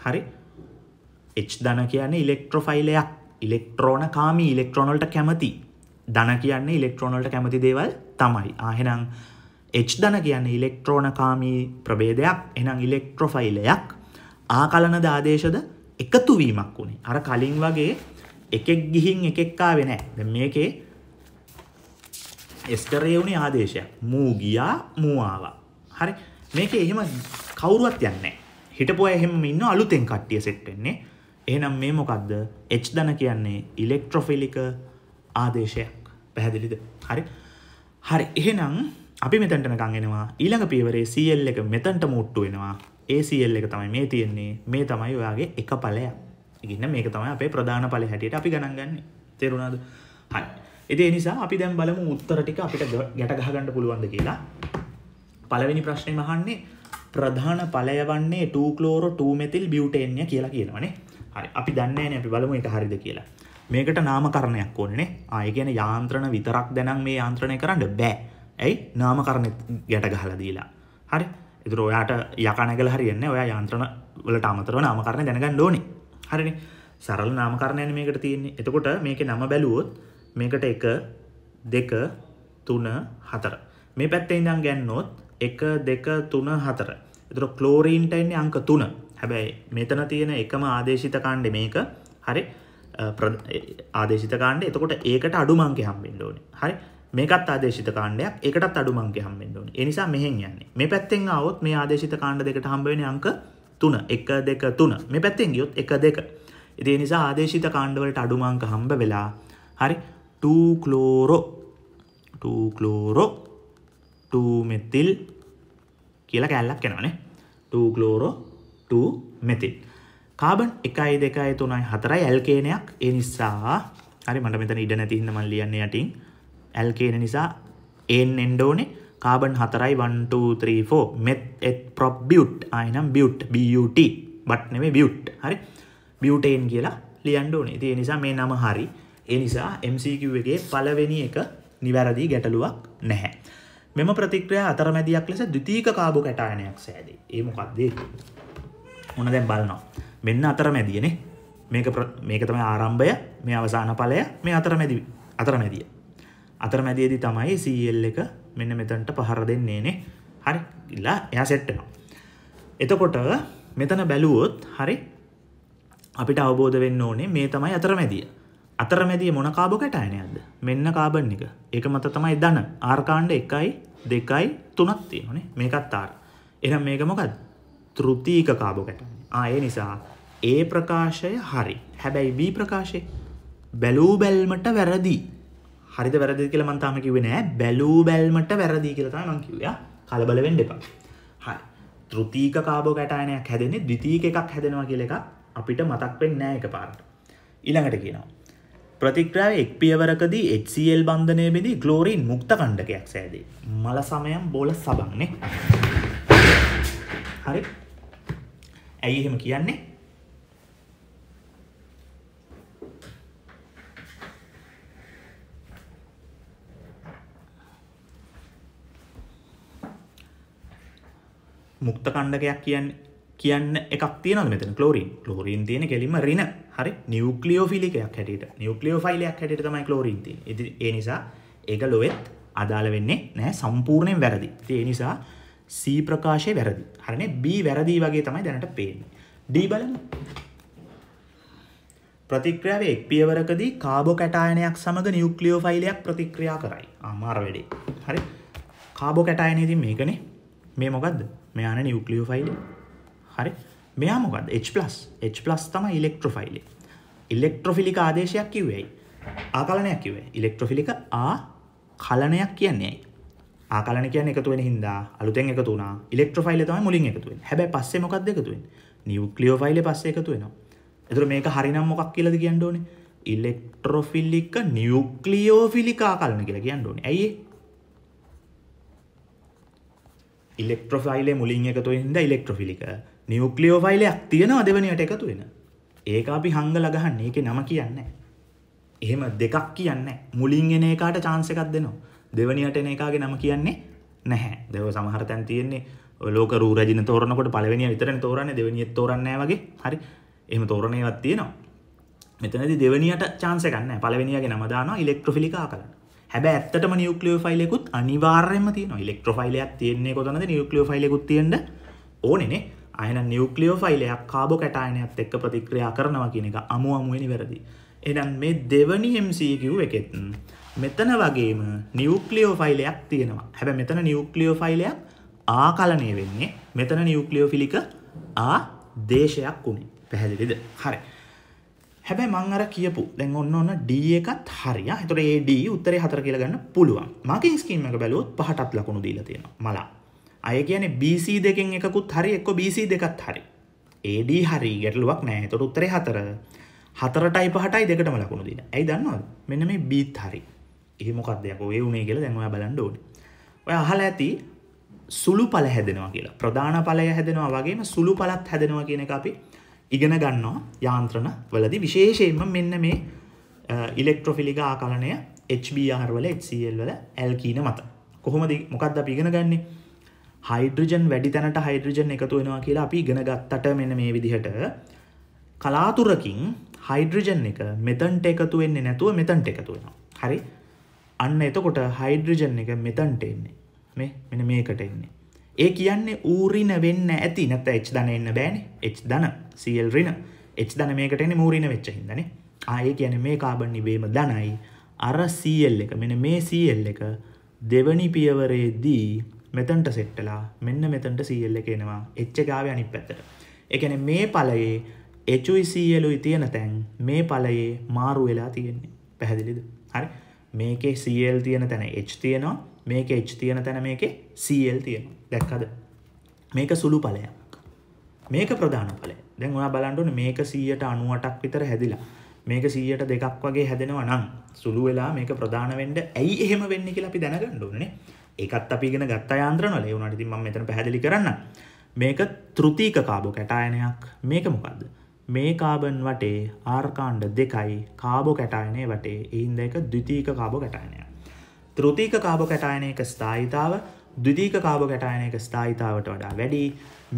හරි එච් දන කියන්නේ ඉලෙක්ට්‍රොෆයිලයක් ඉලෙක්ට්‍රෝන කාමී ඉලෙක්ට්‍රෝනොල්ට කැමති දන කියන්නේ ඉලෙක්ට්‍රෝනොල්ට කැමති දේවල් තමයි ආහෙනම් එච් දන කියන්නේ ඉලෙක්ට්‍රෝන කාමී ප්‍රබේදයක් එනම් ඉලෙක්ට්‍රොෆයිලයක් ආකලන දාදේශද එකතුවීමක් වුණේ අර කලින් වගේ එකෙක් ගිහින් එකෙක්කා වෙනෑ මේකේ එස්කරේ වුණේ ආදේශයක් මූ ගියා මූආවා හරි මේක එහෙම කවුරුවත් යන්නේ හිටපුවා එහෙම ඉන්න අලුතෙන් කට්ටිය සෙට් වෙන්නේ එහෙනම් මේ මොකක්ද H ධන කියන්නේ ඉලෙක්ට්‍රොෆිලික ආදේශයක් පැහැදිලිද හරි හරි එහෙනම් අපි මෙතැන්ටනකං එෙනවා ඊළඟ පියවරේ සියල් එක මෙතැන්ට මුට්ටු වෙනවා ඒසිල් එක තමයි මේ තියෙන්නේ මේ තමයි ඔයාගේ එක පලයක් ඉගන්න මේක තමයි අපේ ප්‍රධාන පලි හැටියට අපි ගණන්ගන්න තෙරුණාද හයි එදේ නිසා අපි දැම් බලමු උත්තර ටික අපිට ගැටගහගන්න පුළුවන්ද කියලා පලවෙනි ප්‍රශ්නය මහන්නේ ප්‍රධාන පලය වන්නේ ටූ කලෝරෝ ටූමෙතිල් බියුටේන්ය කියලා කියනවනේ හරි අපි දන්නේ නෑ අපි බලමු එක හරිද කියලා මේකට නාමකරණයක් ඕනනේ ආය කියන යාන්ත්‍රණ විතරක් දැනම් මේ යාන්ත්‍රණය කරන්න බෑ ඇයි නාමකරණ ගැට ගහලා දීලා හරි එතුර ඔයාට යකනගල හරියන්න ඔයා යාන්ත්‍රණ වලට අමතරව නාමකරණය දැනගන්න ඕනේ හරිනි සරල නාමකරණයන මේකට තියන්නේ එතකොට මේක නම බැලුවොත් මේකට එක දෙක තුන හතර මේ පැත්තේ ඉඳම් ගැන්නොත් එක දෙක තුන හතර එතුර ක්ලෝරීන්ටයින්නේ අංක තුන හැබැයි මෙතන තියෙන එකම ආදේශිත කාණ්ඩ මේක හරි ආදේශිත කාණ්ඩ එතකොට ඒකට අඩුමංක හම්බෙන්ඩ ඕන හරි මේකත් ආදේශිත කාණ්ඩයක් එකටත් අඩුමංක හම්බෙන්ඩ ඕන එනිසා මෙහෙන් යන්නේ මේ පැත්තෙන් අවත් මේ ආදේශිත කාණ්ඩ දෙකට හම්බවෙන අංක තුන එක දෙක තුන මේ පැත්තෙන් ගියොත් එක දෙක ඉති නිසා ආදේශිත කාණ්ඩවලට අඩුමංක හම්බ වෙලා හරි ටූකලෝරෝ ටූකලෝරෝ ටූමෙතිල් කියලා කැල්ලක් කෙනවනේ ටූකලෝරෝ මෙතින්. කාබන් එකයි දෙකයි තුනයි හතරයි ඇල්කේනයක් ඒ නිසා හරි මට මෙතන ඉඩ නැතිහින්න මල් ලියන්න යටින් ඇල්කේන නිසා ඒන් එන්ඩෝනේ කාබන් හතරයි 1234 මෙත් එත් ප්‍රොප් බියුට් අයනම් බියුට් බියුට බට් නෙමේ බියුට් හරි බියුටේන් කියලා ලියන්ඩ ඕනේ තිය නිසා මේ නම හරි ඒ නිසා MCQ එකගේ පලවෙනි එක නිවැරදි ගැටලුවක් නැහැ. මෙම ප්‍රතික්‍රියා අතරමැදියක් ලෙස ද්විතීක කාබෝ කැටායනයක් සෑදේ. ඒ මොකක්ද? ඔන්න දැන් බලනවා මෙන්න අතර මැදියනේ මේක මේක තමයි ආරම්භය මේ අවසාන ඵලය මේ අතර මැදි අතර මැදිය අතර මැදියේදී තමයි CL e එක මෙන්න මෙතනට පහර දෙන්නේ නේ හරි ඉල්ලා එයා සෙට් වෙනවා එතකොට මෙතන බැලුවොත් හරි අපිට අවබෝධ වෙන්න ඕනේ මේ තමයි අතර මැදිය අතර මැදිය මොන කාබෝ කැටයනයක්ද මෙන්න කාබන් එක ඒක මත තමයි ධන ආර් කාණ්ඩ 1යි 2යි 3ක් තියෙනවානේ මේකත් ආර් එහෙනම් මේක මොකද්ද තෘතීක කාබෝකැටයන්. ආය නිසා ඒ ප්‍රකාශය හරි. හැබැයි B ප්‍රකාශය බැලූ බැල්මට වැරදි. හරිද වැරදි කියලා මං තාම කිව්වේ නෑ. බැලූ බැල්මට වැරදි කියලා තමයි මං කිව්වේ. කලබල වෙන්න එපා. හරි. තෘතීක කාබෝකැටයනයක් හැදෙන්නේ ද්විතීක එකක් හැදෙනවා කියලා එකක් අපිට මතක් වෙන්නේ නෑ එකපාරට. ඊළඟට කියනවා ප්‍රතික්‍රාව එක් පියවරකදී HCL බන්ධනය බෙදී ගලෝරීන් මුක්ත කණ්ඩකයක් සෑදේ. මල සමයම් බෝල සබන්නේ. හරි ඇයි එහෙම කියන්නේ? මුක්ත කණ්ඩකයක් කියන්න කියන්න එකක් තියෙනද මෙතන කලෝරින් කලෝරීන් තියෙන කෙලිම රින හරි නිියවක්ලියෝෆිලිකයක් හැට නිියවක්ලියෝෆයිලයක් හැට තමයි කලෝරීන්ති ඒ නිසා ඒක ලොවෙත් අදාළ වෙන්නේ නෑ සම්පූර්ණයෙන් වැරදි ඒ නිසා C ප්‍රකාශය වැරදි. හරිනේ B වැරදි වගේ තමයි දැනට පේන්නේ. D බලමු. ප්‍රතික්‍රියාවේ එක් පියවරකදී කාබෝකැටායනයක් සමග නියුක්ලියෝෆයිලයක් ප්‍රතික්‍රියා කරයි. අමාර වැඩේ. හරි. කාබෝකැටායනය ඉතින් මේකනේ. මේ මොකද්ද? මෙයානේ නියුක්ලියෝෆයිලය. හරි. මෙයා මොකද්ද? H+. H+ තමයි ඉලෙක්ට්‍රෝෆයිලය. ඉලෙක්ට්‍රොෆිලික ආදේශයක් කිව්වේ ඇයි? ආකලනයක් කිව්වේ. ඉලෙක්ට්‍රොෆිලික ආ කලනයක් කියන්නේ ඇයි? ආකලන කියන එකතුවෙන හින්දා අලුතෙන් එකතු වුණා ඉලෙක්ට්‍රොෆයිල් තමයි මුලින් එකතු වෙන්නේ හැබැයි පස්සේ මොකක්ද එකතු වෙන්නේ නියුක්ලියෝෆයිල් පස්සේ එකතු වෙනවා එතකොට මේක හරිනම් මොකක් කියලාද කියන්න ඕනේ ඉලෙක්ට්‍රොෆිලික නියුක්ලියෝෆිලික ආකලන කියලා කියන්න ඕනේ ඇයි ඉලෙක්ට්‍රොෆයිලේ මුලින් එකතු වෙන හින්දා ඉලෙක්ට්‍රොෆිලික නියුක්ලියෝෆයිලයක් තියෙනවා දෙවෙනියට එකතු වෙන ඒක අපි හංගලා ගහන්නේ ඒකේ නම කියන්නේ එහෙම දෙකක් කියන්නේ මුලින් එන එකාට chance එකක් දෙනවා දෙවනිට එන එකගේ නම කියන්නේ නැහැ දෙව සමහර තැන් තියෙන්නේ ලෝක රූරජන තෝරනකොට පලවෙනි විතරන තෝරන්න දෙවනිිය තෝරන්න වගේ හරි එම තෝරණයවත් තියෙනවා මෙතනද දෙවනිට චාන්සකන්න පලවෙනිගේ නමදාන ඉලෙක්ට්‍රොෆිලිකා කලන්න හැබැ ඇත්තටම නිියුක්ලියෝ ෆයිලෙකුත් අනිවාර්යම තියන ඉලෙක්ට්‍රොෆයිලයක් තියන්නේ කොතනද නිියුක්ලියෝ ෆයිලෙකුත් තියෙන්ට ඕනනේ අයන නිියුක්ලියෝ ෆයිලයක් කාබෝ කැටායනයක් එක්ක ප්‍රතික්‍රියා කරනවා කියන එක අමුව අමුවනි වැරදි එනම් මේ දෙවනි MCQ එකෙත් මෙතන වගේම නිියුක්ලියෝ ෆයිලයක් තියෙනවා හැබ මෙතන නිියුක්ලියෝ ෆයිලයක් ආකලනය වෙන්නේ මෙතන නිියුක්ලියෝ ෆිලික ආ දේශයක් වුණේ පැහැදිලිද හරි හැබැ මං අර කියපු දැන් ඔන්න ඔන්න ඩ එකත් හරිය හතර ඒඩ උත්තරේ හතර කියලගන්න පුළුවන් මගේ ස්කීම එක බැලුවොත් පහටත් ලකුණු දීල තියෙන මලා අය කියන BC දෙකෙන් එකකුත් හරි එක්ක BC දෙකත් හරි ඒඩ හරි ගැටලුවක් නෑ තොට උත්තරේ හතර හතරටයි පහටයි දෙකටම ලකුණු දීන ඇයි දන්නවා මෙන්න මේ බීත් හරි එහෙමොකක් දෙයක් ඔය වුණේ කියලා දැන් ඔයා බලන්න ඕනේ. ඔය අහලා ඇති සුළු ඵල හැදෙනවා කියලා. ප්‍රධාන ඵලය හැදෙනවා වගේම සුළු ඵලත් හැදෙනවා කියන එක අපි ඉගෙන ගන්නවා යාන්ත්‍රණ වලදී විශේෂයෙන්ම මෙන්න මේ ඉලෙක්ට්‍රොෆිලික ආකලනය HBR වල HCl වල ඇල්කීන මත. කොහොමද මොකක්ද අපි ඉගෙන ගන්නේ? හයිඩ්‍රජන් වැඩි තැනට හයිඩ්‍රජන් එකතු වෙනවා කියලා අපි ඉගෙන ගත්තට මෙන්න මේ විදිහට කලාතුරකින් හයිඩ්‍රජන් එක මෙතන්ට එකතු වෙන්නේ නැතුව මෙතන්ට එකතු වෙනවා. හරි? අන්න එතකොට හයිඩ්‍රජන් එක මෙතන්ට එන්නේ මේ මෙන මේකට එන්නේ. ඒ කියන්නේ ඌරින වෙන්න ඇති නැත එච් දන එන්න බෑන එච් දන සියල් රින එච් දන මේකට එන්නේ මූරින වෙච්ච හින්දන ආය කියන මේ කාබන් නිබේම දනයි අර සීල් එක මෙන මේ සීල් එක දෙවනි පියවරේදී මෙතන්ට සෙට්ටලා මෙන්න මෙතන්ට සීල් එක එනවා එච්චකාව අනිත් පැත්තට එකන මේ පලයේ එචුයි සීයලුයි තියෙන තැන් මේ පලයේ මාරු වෙලා තියෙන්නේ පැහැදිලිද හරි මේකේ සල් තියෙන තැන H තියෙනවා මේක H තියෙන තැන මේක සල් තියෙන දැක්කද මේක සුළු පලයක් මේක ප්‍රධාන පලේ දැන් ඔයා බලන්ඩුන මේක සීයට අනුවටක් විතර හැදිලා මේක සීයට දෙකක් වගේ හැදෙනවා නම් සුළු වෙලා මේක ප්‍රධානවෙන්ඩ ඇයි එහෙම වෙන්න කියලා අපි දැනගණ්ඩුවනේ එකත් අපිගෙන ගත්තා යාන්ත්‍රනොලේ වුණට තිම මෙතන පැහැදිලි කරන්න මේක තෘතික කාබෝ කැටායනයක් මේක මොකක්ද මේ කාබන් වටේ ආර්කාණ්ඩ දෙකයි කාබෝ කැටායනය වටේ එහින්ද එක ද්විතීක කාබෝ කැටායනය. තෘතික කාබෝ කැටායනයක ස්ථායිතාව ද්විතීක කාබෝ කැටායනයක ස්ථායිතාවට වඩා වැඩි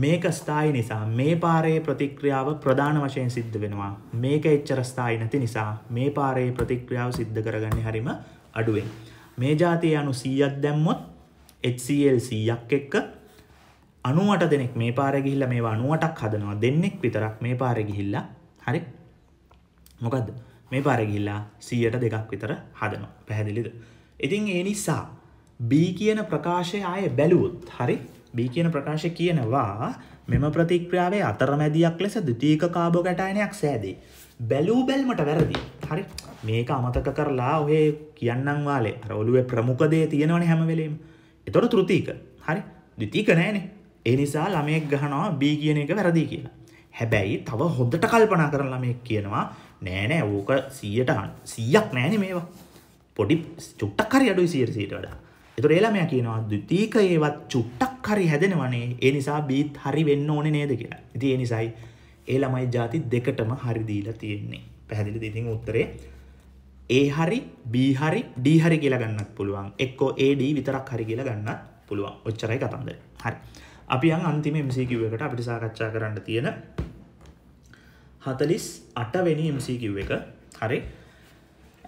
මේක ස්ථායි නිසා මේ පාරයේ ප්‍රතික්‍රියාව ප්‍රධාන වශයෙන් සිද්ධ වෙනවා මේක එච්චර ස්ථායි නැති නිසා මේ පාරයේ ප්‍රතික්‍රියාව සිද්ධ කරගන්න හරිම අඩුවෙන්. මේ ජාතිය අනු සීයක් දැම්මොත් HCL සීයක් එක්ක අනුවට දෙනෙක් මේ පාරගිහිල්ල මේවා අනුවටක් හදනවා දෙන්නෙක් විතරක් මේ පාරගිහිල්ලා හරි මොකද මේ පාරගිල්ලා සීයට දෙකක් විතර හදනවා පැහැදිලිද. ඉතින් ඒ නිසා B කියන ප්‍රකාශය ආය බැලුවොත් හරි B කියන ප්‍රකාශ කියනවා මෙම ප්‍රතික්‍රියාවේ අතරමැදියක් ලෙස දෙතිීක කාබෝ ගැටයනයක් සෑදී. බැලූ බැල්මට වැරදි හරි මේක අමතක කරලා ඔහේ කියන්නම් වාලේ රවලුවේ ප්‍රමුඛදේ තියෙනවන හැමවෙලීම එතොට තෘතිීක හරි දෙතිීක නෑනේ ඒ නිසා ළමයෙක් ගහනවා B කියන එක වැරදි කියලා. හැබැයි තව හොඳට කල්පනා කරන ළමයෙක් කියනවා නෑ නෑ ඕක 100ට 100ක් නෑනේ මේවා. පොඩි චුට්ටක් හරි අඩුයි 100ට 100ට වඩා. ඒතර ඒ ළමයා කියනවා ද්විතීකයේවත් චුට්ටක් හරි හැදෙනවනේ. ඒ නිසා B හරි වෙන්න ඕනේ නේද කියලා. ඉතින් ඒ නිසායි ඒ ළමයි ಜಾති දෙකටම හරි දීලා තියෙන්නේ. පැහැදිලිද? ඉතින් උත්තරේ A හරි B හරි D හරි කියලා ගන්නත් පුළුවන්. එක්කෝ AD විතරක් හරි කියලා ගන්නත් පුළුවන්. ඔච්චරයි කතන්දරේ. හරි. අපි යන් අන්තිම MCQ එකට අපිට සාකච්ඡා කරන්න තියෙන හතලිස් අටවෙනි MCQ එක හරි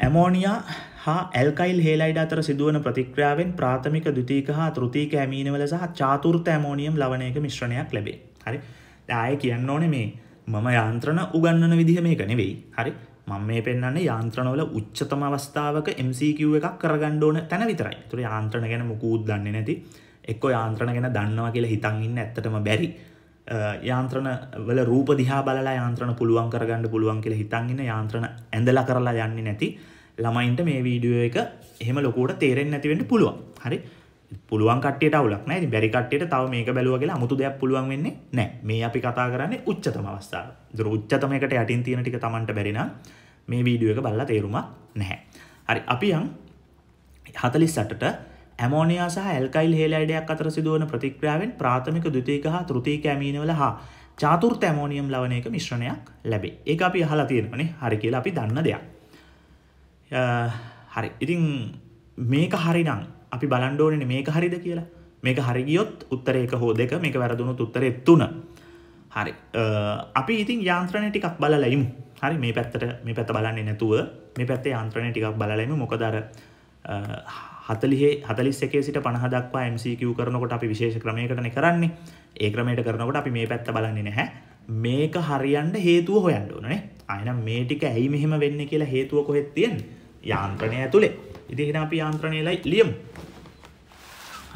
ඇමෝනියා හා ඇල්කයිල් හේලයිඩ අතර සිදුවන ප්‍රතික්‍රියාවෙන් ප්‍රාථමික දුතික හා තෘතික ඇමීනවල සහ චාතුෘත ඇමෝනියම් ලවනයක මිශ්‍රණයක් ලැබේ හරි දාය කියන්න ඕන මේ මම යන්ත්‍රණ උගන්නන විදිහ මේක නෙවෙයි හරි මං මේ පෙන්න්නේ යාන්ත්‍රණවල උච්චතම අවස්ථාවක MCQ එකක් කරගණ්ඩෝන තැන විතරයි තුර යාන්ත්‍රණ ගැන මුකූද දන්නේ නැති එක්ක යාන්ත්‍රණ ගැන දන්නවා කියලා හිතන් ඉන්න ඇත්තටම බැරි යාන්ත්‍රණ වල රූප දිහා බලලා යාන්ත්‍රණ පුළුවන් කරගන්න පුළුවන් කියලා හිතන් ඉන්න යාන්ත්‍රණ ඇඳලා කරලා යන්නේ නැති ළමයින්ට මේ වීඩියෝ එක එහෙම ලොකුවට තේරෙන්නේ නැති වෙන්න පුළුවන්. හරි. පුළුවන් කට්ටියට අවුලක් නෑ. ඉතින් බැරි කට්ටියට තව මේක බැලුවා කියලා 아무තු දෙයක් පුළුවන් වෙන්නේ නෑ. මේ අපි කතා කරන්නේ උච්චතම අවස්ථාව. ඒතර උච්චතම එකට යටින් තියෙන ටික Tamanට බැරි නම් මේ වීඩියෝ එක බලලා තේරුමක් නැහැ. හරි අපි යන් 48ට ඇමෝනියා සහ ඇල්කයිල් හේලයිඩයක් අතර සිදුවන ප්‍රතික්‍රියාවෙන් ප්‍රාථමික ද්විතීක හා තෘතීක ඇමීනවල හා චාතුර්ථ ඇමෝනියම් ලවණයක මිශ්‍රණයක් ලැබේ. ඒක අපි අහලා තියෙනවනේ. හරි කියලා අපි දන්න දෙයක්. හරි. ඉතින් මේක හරිනම් අපි බලන්න ඕනේ මේක හරිද කියලා. මේක හරි ගියොත් උත්තර 1 හෝ 2 මේක වැරදුනොත් උත්තර 3. හරි. අපි ඉතින් යාන්ත්‍රණය ටිකක් බලලා ඉමු. හරි මේ පැත්තට මේ පැත්ත බලන්නේ නැතුව මේ පැත්තේ යාන්ත්‍රණය ටිකක් බලලා ඉමු. මොකද අර හතලිහේ හතලිස් එකේ සිට පණහදක්වා MCQ කරනකොට අපි විශේෂ ක්‍රමයකටන කරන්නේ ඒ ක්‍රමයට කරනකොට අපි මේ පැත්ත බලන්නේ නැහැ මේක හරියන්ට හේතුව හොයන්ඩ ඕනේ අයනම් මේ ටික ඇයි මෙහෙම වෙන්න කියලා හේතුව කොහෙත් තියෙන් යාන්ත්‍රණය ඇතුළේ ඉතිහිෙන අපි යාන්ත්‍රණයලයි ලියම්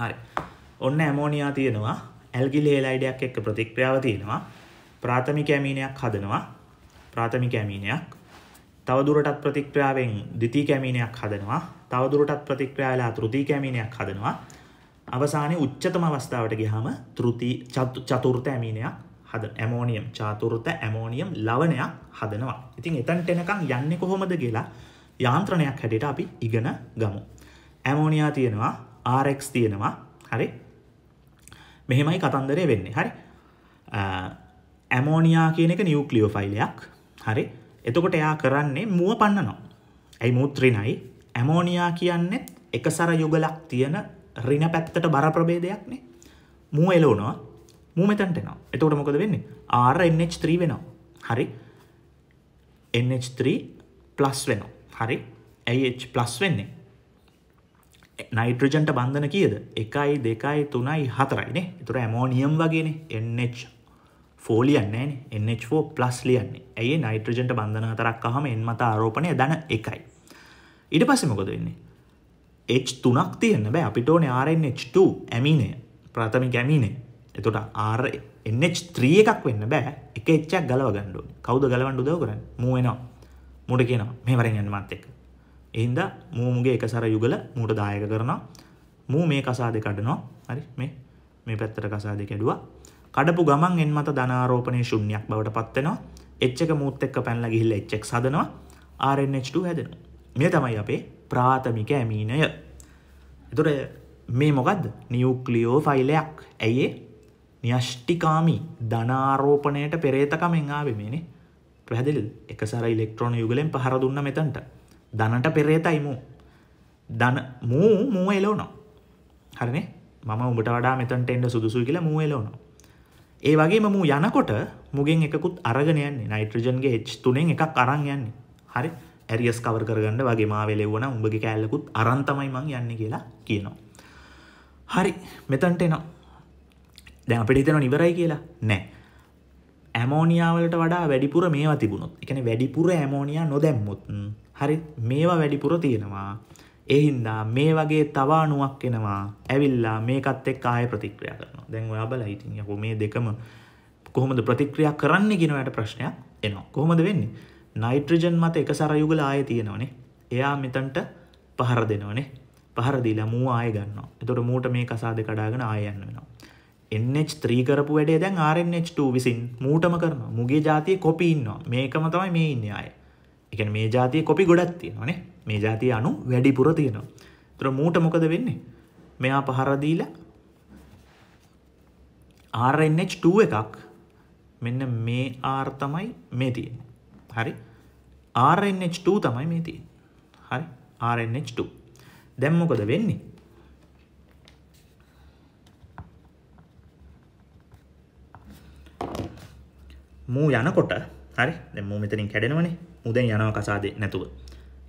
හරි ඔන්න ඇමෝනියා තියෙනවා ඇල්ගිල් හේලයිඩයක් එක්ක ප්‍රතික්‍රියාව තියෙනවා ප්‍රාථමික ඇමීනයක් හදනවා ප්‍රාථමික ඇමීනයක් තවදුරටත් ප්‍රතික්‍රියාවෙන් දිති කැමීනයක් හදනවා තවදුරටත් ප්‍රතික්‍රයාලා තෘතිය කැමීනයක් හදනවා අවසානයේ උච්චතම අවස්ථාවට ගියාම තෘතිය චතුර්ථ ඇමීනයක් හද ඇමෝනියම් චාතුර්ථ ඇමෝනියම් ලවණයක් හදනවා. ඉතින් එතනට එනකන් යන්නේ කොහොමද කියලා යාන්ත්‍රණයක් හැටියට අපි ඉගෙන ගමු. ඇමෝනියා තියෙනවා RX තියෙනවා. හරි. මෙහෙමයි කතන්දරය වෙන්නේ. හරි. ඇමෝනියා කියන එක නියුක්ලියෝෆයිල් එකක්. හරි. එතකොට එයා කරන්නේ මුව පන්නනවා. ඇයි මූත්‍රිණයි ඇමෝනියා කියන්නෙත් එකසර යුගලක් තියෙන රින පැත්තට බර ප්‍රබේදයක්නේ මූ එලෝනවා මූ මෙතැන්ටෙනවා එතකොට මොකද වෙන්නේ RNH3 වෙනවා හරි NH3 ප්ලස් වෙනවා හරි ඇH ප්ලස් වෙන්නේ නයිට්‍රජන්ට බන්ධන කියද එකයි දෙකයි තුනයි හතරයිනේ තුර ඇමෝනියම් වගේන NH ෆෝලියන්න NH4 ප්ලස් ලියන්නේ ඇයි නයිට්‍රජන්ට බන්ධන හතරක් අහම එන්මතා ආරෝපණය දන එකයි ඉට පස්ස මොකද වෙන්නේ H3ක් තියන්න බෑ අපිට ඕන RNH2 ඇමිනය ප්‍රථමි ගැමිනේ එතොට R NH3 එකක් වෙන්න බෑ එක එච්චක් ගලව ගණ්ඩු කවුද ගලවන්ඩු දව කරන්න මුවෙනවා මුට කියනවා මෙවරෙන් යන්න මත් එක් එහින්ද මූමුගේ එකසර යුගල මූට දායක කරනවා මූ මේ කසාද කඩනවා හරි මේ මේ පැත්තර කසාද කැඩුවා කඩපු ගමන් එන් මත ධනාරෝපනය ශුන්යක් බවට පත්වෙනවා එච්චක මූත් එක්ක පැල්ල ගිහිල්ල එච්චක් සදනවා RNH2 හැදෙනවා මේ තමයි අපේ ප්‍රාථමික ඇමීනය. එතුට මේ මොකක්ද නියුක්ලියෝ ෆයිලයක් ඇයිඒ න්‍යෂ්ටිකාමී ධනාරෝපණයට පෙරේතකමෙන් ආවෙමේනේ ප්‍රහැදිල් එකසර ඉලෙක්ට්‍රෝන යුගලෙන් පහර දුන්න මෙතන්ට දනට පෙරේතයිමූ දන මූ මූ එලෝනො හරිනේ මම උඹට වඩා මෙතන්ට එන්න සුදුසු කියලා මූ එලෝනො ඒ වගේම මූ යනකොට මුගෙන් එකකුත් අරගෙන යන්නේ නයිට්‍රජන්ගේ H3ෙන් එකක් අරන් යන්නේ හරි ඇරියස් කවර කරගන්න වගේ මා වෙලෙව්වන උඹගේ කෑල්ලකුත් අරන්තමයි මං යන්න කියලා කියනවා. හරි මෙතන්ට එනවා. දැන් අපිට හිතෙනවා නිවරයි කියලා නෑ. ඇමෝනියාවලට වඩා වැඩිපුර මේවා තිබුණොත්. ඒ කියන්නේ වැඩිපුර ඇමෝනියා නොදැම්මොත් හරි මේවා වැඩිපුර තියෙනවා. ඒ හින්දා මේ වගේ තවාණුවක් එනවා. ඇවිල්ලා මේකත් එක්ක ආයෙ ප්‍රතික්‍රියා කරනවා. දැන් ඔයා බලලා හිටින් යකෝ මේ දෙකම කොහොමද ප්‍රතික්‍රියා කරන්නේ කියන ඔයාට ප්‍රශ්නයක් එනවා. කොහොමද වෙන්නේ? නයිට්‍රජන් මත එක සරයුගල ආය තියෙනවනේ එයා මෙතන්ට පහර දෙනවනේ පහරදිලා මූ ආය ගන්න එතොට මූට මේ කසාද කඩාගෙන ආයන්න වෙනවා එH3 කරපු වැඩේ දැන් RNH2 විසින් මූටම කරන මුගේ ජාතිය කොපි ඉන්නවා මේකම තමයි මේ ඉන්න අය එක මේ ජාතිය කොපි ගොඩත් තියෙනවනේ මේ ජාතිය අනු වැඩිපුර තියෙනවා තුර මූට මොකද වෙන්නේ මෙයා පහරදීලා RNH2 එකක් මෙන්න මේ ආර් තමයි මේ තියෙන හරි RNH2 තමයි මේ තියෙන්නේ. හරි RNH2. දැන් මොකද වෙන්නේ? මූ යනකොට හරි දැන් මූ මෙතනින් කැඩෙනවනේ. මූ දැන් යනවා කසාදේ නැතුව.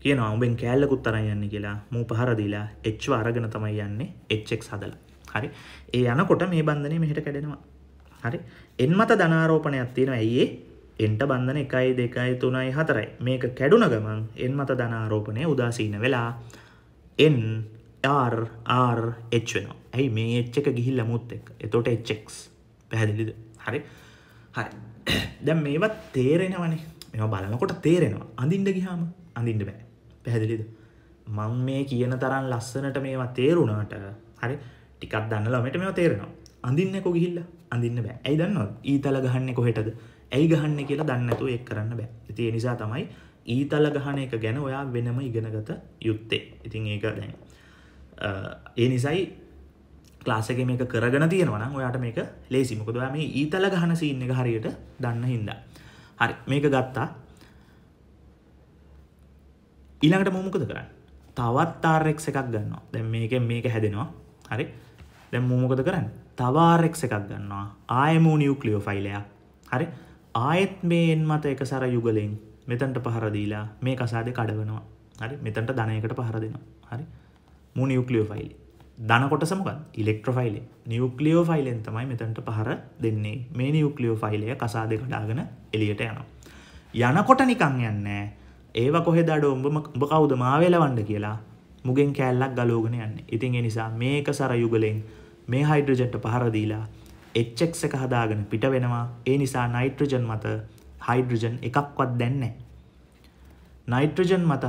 කියනවා උඹෙන් කෑල්ලකුත් අරන් යන්නේ කියලා. මූ පහර දීලා H අරගෙන තමයි යන්නේ HX හදලා. හරි. ඒ යනකොට මේ බන්ධනේ මෙහෙට කැඩෙනවා. හරි. එන් මත ධනාරෝපණයක් තියෙනවා. ඇයි ඒ? එන්ට බන්ධන එකයි දෙකයි තුනයි හතරයි මේක කැඩුන ගමන් එන් මත ධනාරෝපනය උදාසීන වෙලා එන් ආර් එච් වෙන ඇයි මේ එච්ච එක ගිහිල්ල මුත් එක් එතොට එච්චෙක් පැහැදිලිද හරි හරි දැම් මේවත් තේරෙනවනේ මෙ බලනකොට තේරෙනවා අඳින්ට ගිහාම අඳින්ට බෑ පැහැදිලිද මං මේ කියන තරන් ලස්සනට මේවා තේරුණාට හරි ටිකක් දන්නලාමට මෙ තේරෙනවා අඳින්න කො ගිහිල්ල අඳින්න බෑ ඇයි දන්නවා ඊතල ගහන්න කොහෙටද ඇයි ගහන්න කියලා දන්නතු එක් කරන්න බෑ ඉති නිසා තමයි ඊතල ගහන එක ගැන ඔයා වෙනම ඉගෙනගත යුත්තේ ඉතින් ඒක දැන් ඒ නිසයි ලාසක මේක කරගෙන තියෙනවන ඔයාට මේක ලේසිමකදවා මේ ඊතල ගහන සින්න එක හරියට දන්න හින්ද හරි මේක ගත්තා ඊළඟට මොමකද කරන්න තවත් තාරෙක් එකක් ගන්නවා දැ මේක මේක හැදෙනවා හරි දැම් මෝමකද කරන්න තවාරෙක් එකක් ගන්නවා ආයමූ නිියුක්ලියෝ ෆයිලයා හරි ආයෙත් මේෙන් මත එක සර යුගලෙන් මෙතන්ට පහරදීලා මේ කසාද කඩවනවා හරි මෙතන්ට ධනයකට පහර දෙනවා හරි මු නිියුක්ලියෝ ෆයිල් දනකොට සමකත් ඉලෙක්ට්‍රෆයිල් නිියුක්ලියෝ ෆයිලෙන් තමයි මෙතන්ට පහර දෙන්නේ මේ නිියුක්ලියෝ ෆයිලය කසාද කඩාගෙන එලියට යනවා යනකොට නිකං යන්නේ ඒව කොහෙ දඩ උඹ උඹ කවුද මාවෙලවන්න කියලා මුගෙන් කෑල්ලක් ගලෝගෙන යන්න ඉතින් එනිසා මේක සර යුගලෙන් මේ හයිඩ්‍රජන්ට පහරදීලා HX එක හදාගෙන පිට වෙනවා. ඒ නිසා නයිට්‍රජන් මත හයිඩ්‍රජන් එකක්වත් දැන් නැහැ. නයිට්‍රජන් මත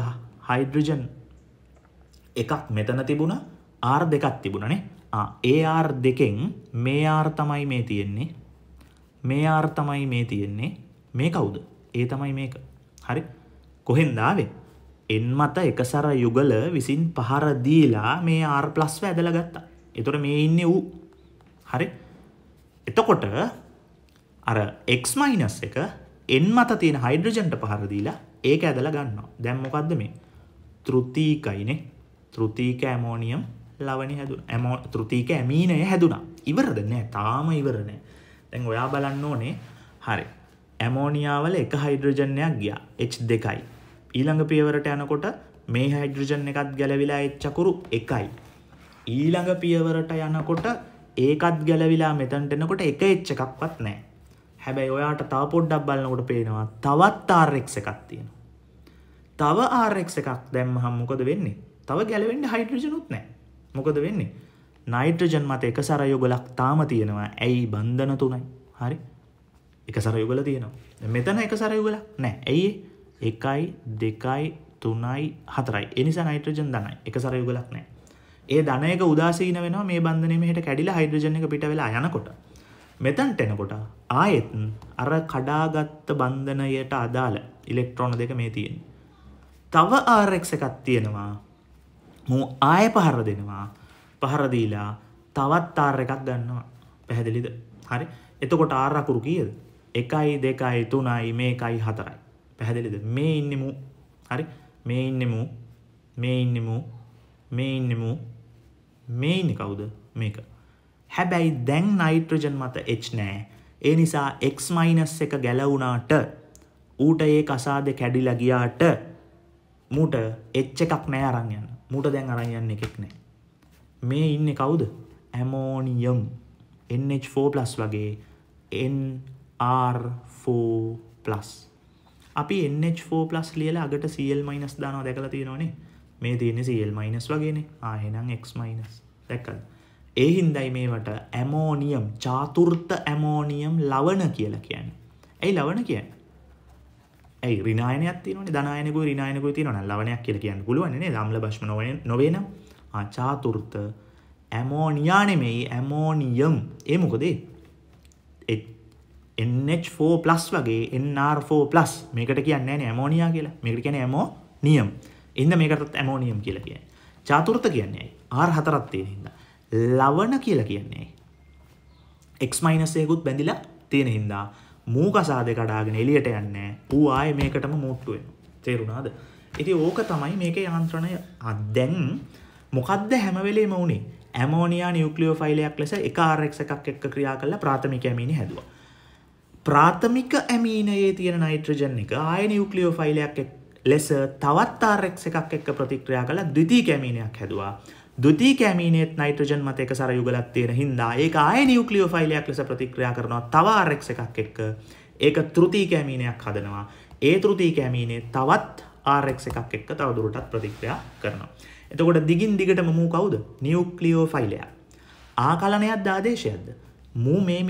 හයිඩ්‍රජන් එකක් මෙතන තිබුණා R දෙකක් තිබුණනේ. ආ ඒ R දෙකෙන් මේ R තමයි මේ තියෙන්නේ. මේ R තමයි මේ තියෙන්නේ. මේ කවුද? ඒ තමයි මේක. හරි. කොහෙන්ද ආවේ? එන් මත එකසර යුගල විසින් පහර දීලා මේ R+ වැදලා ගත්තා. ඒතර මේ ඉන්නේ ඌ. හරි. එතකොට අර එක්මයිනස් එක එන් මත තියෙන හයිඩ්‍රජන්ට පහරදීලා ඒක ඇදල ගන්නවා දැම්මොකක්ද මේ තෘතිීකයිනේ තෘතිීක ඇමෝනියම් ලවනි හැදු ඇමෝ තෘතිීක ඇමීනය හැදුනා ඉවරදනෑ තාම ඉවරණෑ තැන් ඔයා බලන්න ඕනේ හරි ඇමෝනිියාවල එක හයිඩ්‍රජන්යක් ගියා එච් දෙකයි ඊළඟ පියවරට යනකොට මේ හයිඩ්‍රජන් එකත් ගැලවිලා එච්චකුරු එකයි ඊළඟ පියවරට යනකොට ඒකත් ගැලවිලා මෙතැන්ට එනකොට එක එච්ච එකක්වත් නෑ හැබැයි ඔයාට තව පොඩ්ඩක් බලන්නකොට පේනවා තවත් ආරෙක් එකක් තියෙන තව ආරෙක් එකක් දැම්ම හම් මොකද වෙන්නේ තව ගැලවෙන්න හයිට්‍රජනුත් නෑ මොකද වෙන්නේ නයිට්‍රජන් මත එක සර යුගලක් තාම තියෙනවා ඇයි බන්ධන තුනයි හරි එක සර යුගල තියෙනවා මෙතන එක සර යුගලක් නෑ ඇයි එකයි දෙකයි තුනයි හතරයි එනිසා නයිට්‍රජන් දනයි එක සර යුගලක් නෑ ඒ ධනයක උදාසීන වෙනවා මේ බන්ධනය මෙහෙට කැඩිලා හයිඩ්‍රජන් එක පිට වෙලා යනකොට. මෙතැන්ට එනකොට ආයෙත් අර කඩාගත්ත බන්ධනයට අදාළ ඉලෙක්ට්‍රෝන දෙක මේ තියෙන්. තව ආරෙක් එකක් තියෙනවා මූ ආය පහර දෙනවා පහරදීලා තවත් ආර් එකක් ගන්නවා පැහැදිලිද හරි එතකොට ආරකුරු කියද එකයි දෙකයි තුනයි මේකයි හතරයි පැහැදිලිද මේ ඉන්නෙමු හරි මේ ඉන්නෙමු මේ ඉන්නෙමු මේ ඉන්නෙමු මේ ඉන්න කවුද මේක හැබැයි දැන් නයිට්‍රජන් මත එච් නෑ ඒ නිසා එක්මයිනස් එක ගැලවුණාට ඌට ඒ කසාද කැඩිලා ගියාට මූට එච්ච එකක් නෑ අරංයන්න මූට දැන් අරයන්න එකෙක් නෑ මේ ඉන්න කවුද ඇමෝනියම් NH4+ වගේ NR4+ අපි NH4+ ලියලා අගට CL- දානවා දැකලා තියෙනවනේ මේ තියන සල් මයිනස් වගේන ආහෙනම් එක් මයිනස් දැකල් ඒ හින්දයි මේවට ඇමෝනියම් චාතුෘර්ත ඇමෝනියම් ලවන කියලා කියන්න ඇයි ලවන කියන්න ඇයි රිනායනයක් තින දානයකු රිනායකු තියන ලවනයක් කියල කියන්න පුළුවන්නේ දම්ල භශ්ම නොව නොවෙන ආචාතුෘර්ත ඇමෝනියානෙමයි ඇමෝනියම් ඒ මොකදේ NH4+ වගේ NR4+ මේකට කියන්නේ නෑනේ ඇමෝනියා කියලා මේකට කියන්නේ ඇමෝ නියම් එන්න මේකටත් ඇමෝනියම් කියලා කියන්නේ. චාතුර්ථ කියන්නේ R හතරක් තියෙන හින්දා. ලවණ කියලා කියන්නේ x එකකුත් බැඳිලා තියෙන හින්දා මූ කසාද කඩාගෙන එළියට යන්නේ. ඌ ආයේ මේකටම මෝට්ටු වෙනවා. තේරුණාද? ඉතින් ඕක තමයි මේකේ යාන්ත්‍රණය. දැන් මොකද්ද හැම වෙලේම උනේ? ඇමෝනියා නියුක්ලියෝෆයිලයක් ලෙස එක RX එකක් එක්ක ක්‍රියා කරලා ප්‍රාථමික ඇමීනි හැදුවා. ප්‍රාථමික ඇමීනයේ තියෙන නයිට්‍රජන් එක ආය නියුක්ලියෝෆයිලයක් එක්ක ලෙස තවත් RX එකක් එක්ක ප්‍රතික්‍රියා කළා ද්විතී කැමීනයක් හැදුවා. ද්විතී කැමීනේත් නයිට්‍රජන් මත එකසර යුගලක් තියෙන හින්දා ඒක ආයෙ නියුක්ලියෝෆයිලයක් ලෙස ප්‍රතික්‍රියා කරනවා තව RX එකක් එක්ක. ඒක තෘතී කැමීනයක් හදනවා. ඒ තෘතී කැමීනේ තවත් RX එකක් එක්ක තවදුරටත් ප්‍රතික්‍රියා කරනවා. එතකොට දිගින් දිගටම මූ කවුද? නියුක්ලියෝෆයිලයා. ආකලනයක්ද ආදේශයක්ද? මූ මේ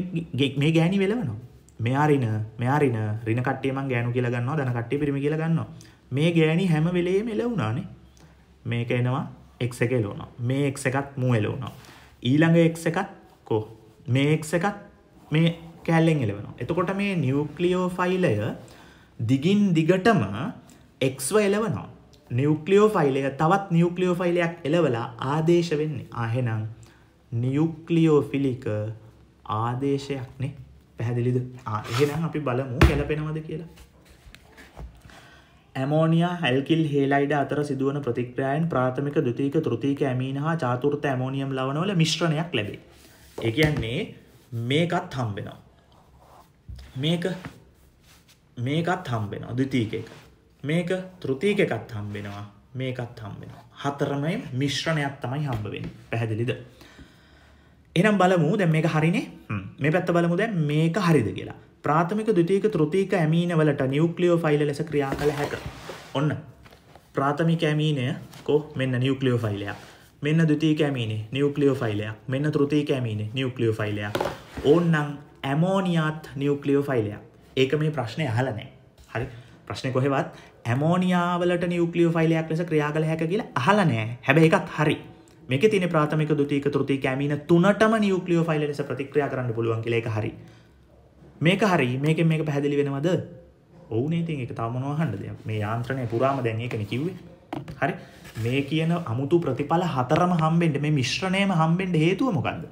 මේ ගෑණි වෙලවනවා. මෙයාරින මෙයාරින රින කට්ටිය මං ගෑනු කියලා ගන්නවා ධන කට්ටිය පිරිමි කියලා ගන්නවා. මේ ගෑනි හැම වෙලේම එලවුණානේ මේක එනවා එක් එක එලෝනවා මේ එක් එකත් මූ එලවුණා ඊළඟ එක් එකත් කෝ මේ එක් එකත් මේ කැල්ලෙන් එලවෙනවා එතකොට මේ නිියුක්ලියෝ ෆයිලය දිගින් දිගටම එක්ව එලවනවා නිියුක්ලියෝ ෆයිලය තවත් නිියුක්ලියෝ ෆයිලයක් එලවලා ආදේශ වෙන්නේ ආහෙනම් නිියුක්ලියෝ ෆිලික ආදේශයක්නේ පැහැදිලිද ආහෙනම් අපි බලමු ගැලපෙනවද කියලා ඇමෝනියා හැල්කිල් හේලයිඩ අතර සිදුවන ප්‍රතික්‍රයන් ප්‍රාථමික දුතික තෘතික ඇමීන හා චාතුෘත ඇමෝනියම් ලවනවල මිශ්‍රණයක් ලැබේ. එකයන්නේ මේකත් හම්බෙනවා. මේක මේකත් හම්බෙනවා දුතිීක එක. මේක තෘතිීක එකත් හම්බෙනවා මේකත් හම්බෙනවා. හතරමයි මිශ්‍රණයක් තමයි හම්බවෙන් පැහැදිලිද. එනම් බලමු දැ මේක හරිනේ මේ පැත්ත බලමු දැ මේක හරිද කියලා ප්‍රාථමික දුතියක තෘතික ඇමීනවලට නිියුක්ලියෝ ෆයිල ලෙස ක්‍රියා කළ හැක. ඔන්න ප්‍රාථමික ඇමීනය කෝ මෙන්න නිියුක්ලියෝ ෆයිලයක් මෙන්න දුතිය කැමීනේ නිියුක්ලියෝ ෆයිලයක් මෙන්න තෘතිය කැමීනේ නිියුක්ලියෝ ෆයිලයක් ඕන්නම් ඇමෝනිියත් නිියුක්ලියෝ ෆයිලයක් ඒක මේ ප්‍රශ්නය අහලනෑ හරි ප්‍රශ්නය කොහෙවත් ඇමෝනිියාවලට නිියුක්ලියෝ ෆයිලයක් ලෙස ක්‍රියා කළ හැක කියලා අහලනෑ හැබ එකත් හරි මේක තින ප්‍රාථමික දුතික තෘති කෑමීන තුනටම නිියුක්ලියෝ ෆයිල ලෙස ප්‍රතික්‍රියා කරන්න පුළුවන් කියලේක හරි මේක හරි මේක මේක පැහැදිලි වෙනවද ඔවුනේ තින් එක තාමනවාහන්ඩ දෙයක් මේ යාන්ත්‍රණය පුරාම දැන් එකන කිව්වේ හරි මේ කියන අමුතු ප්‍රතිඵල හතරම හම්බෙන්ට මේ මිශ්‍රණයම හම්බෙන්ට හේතුව මොකක්ද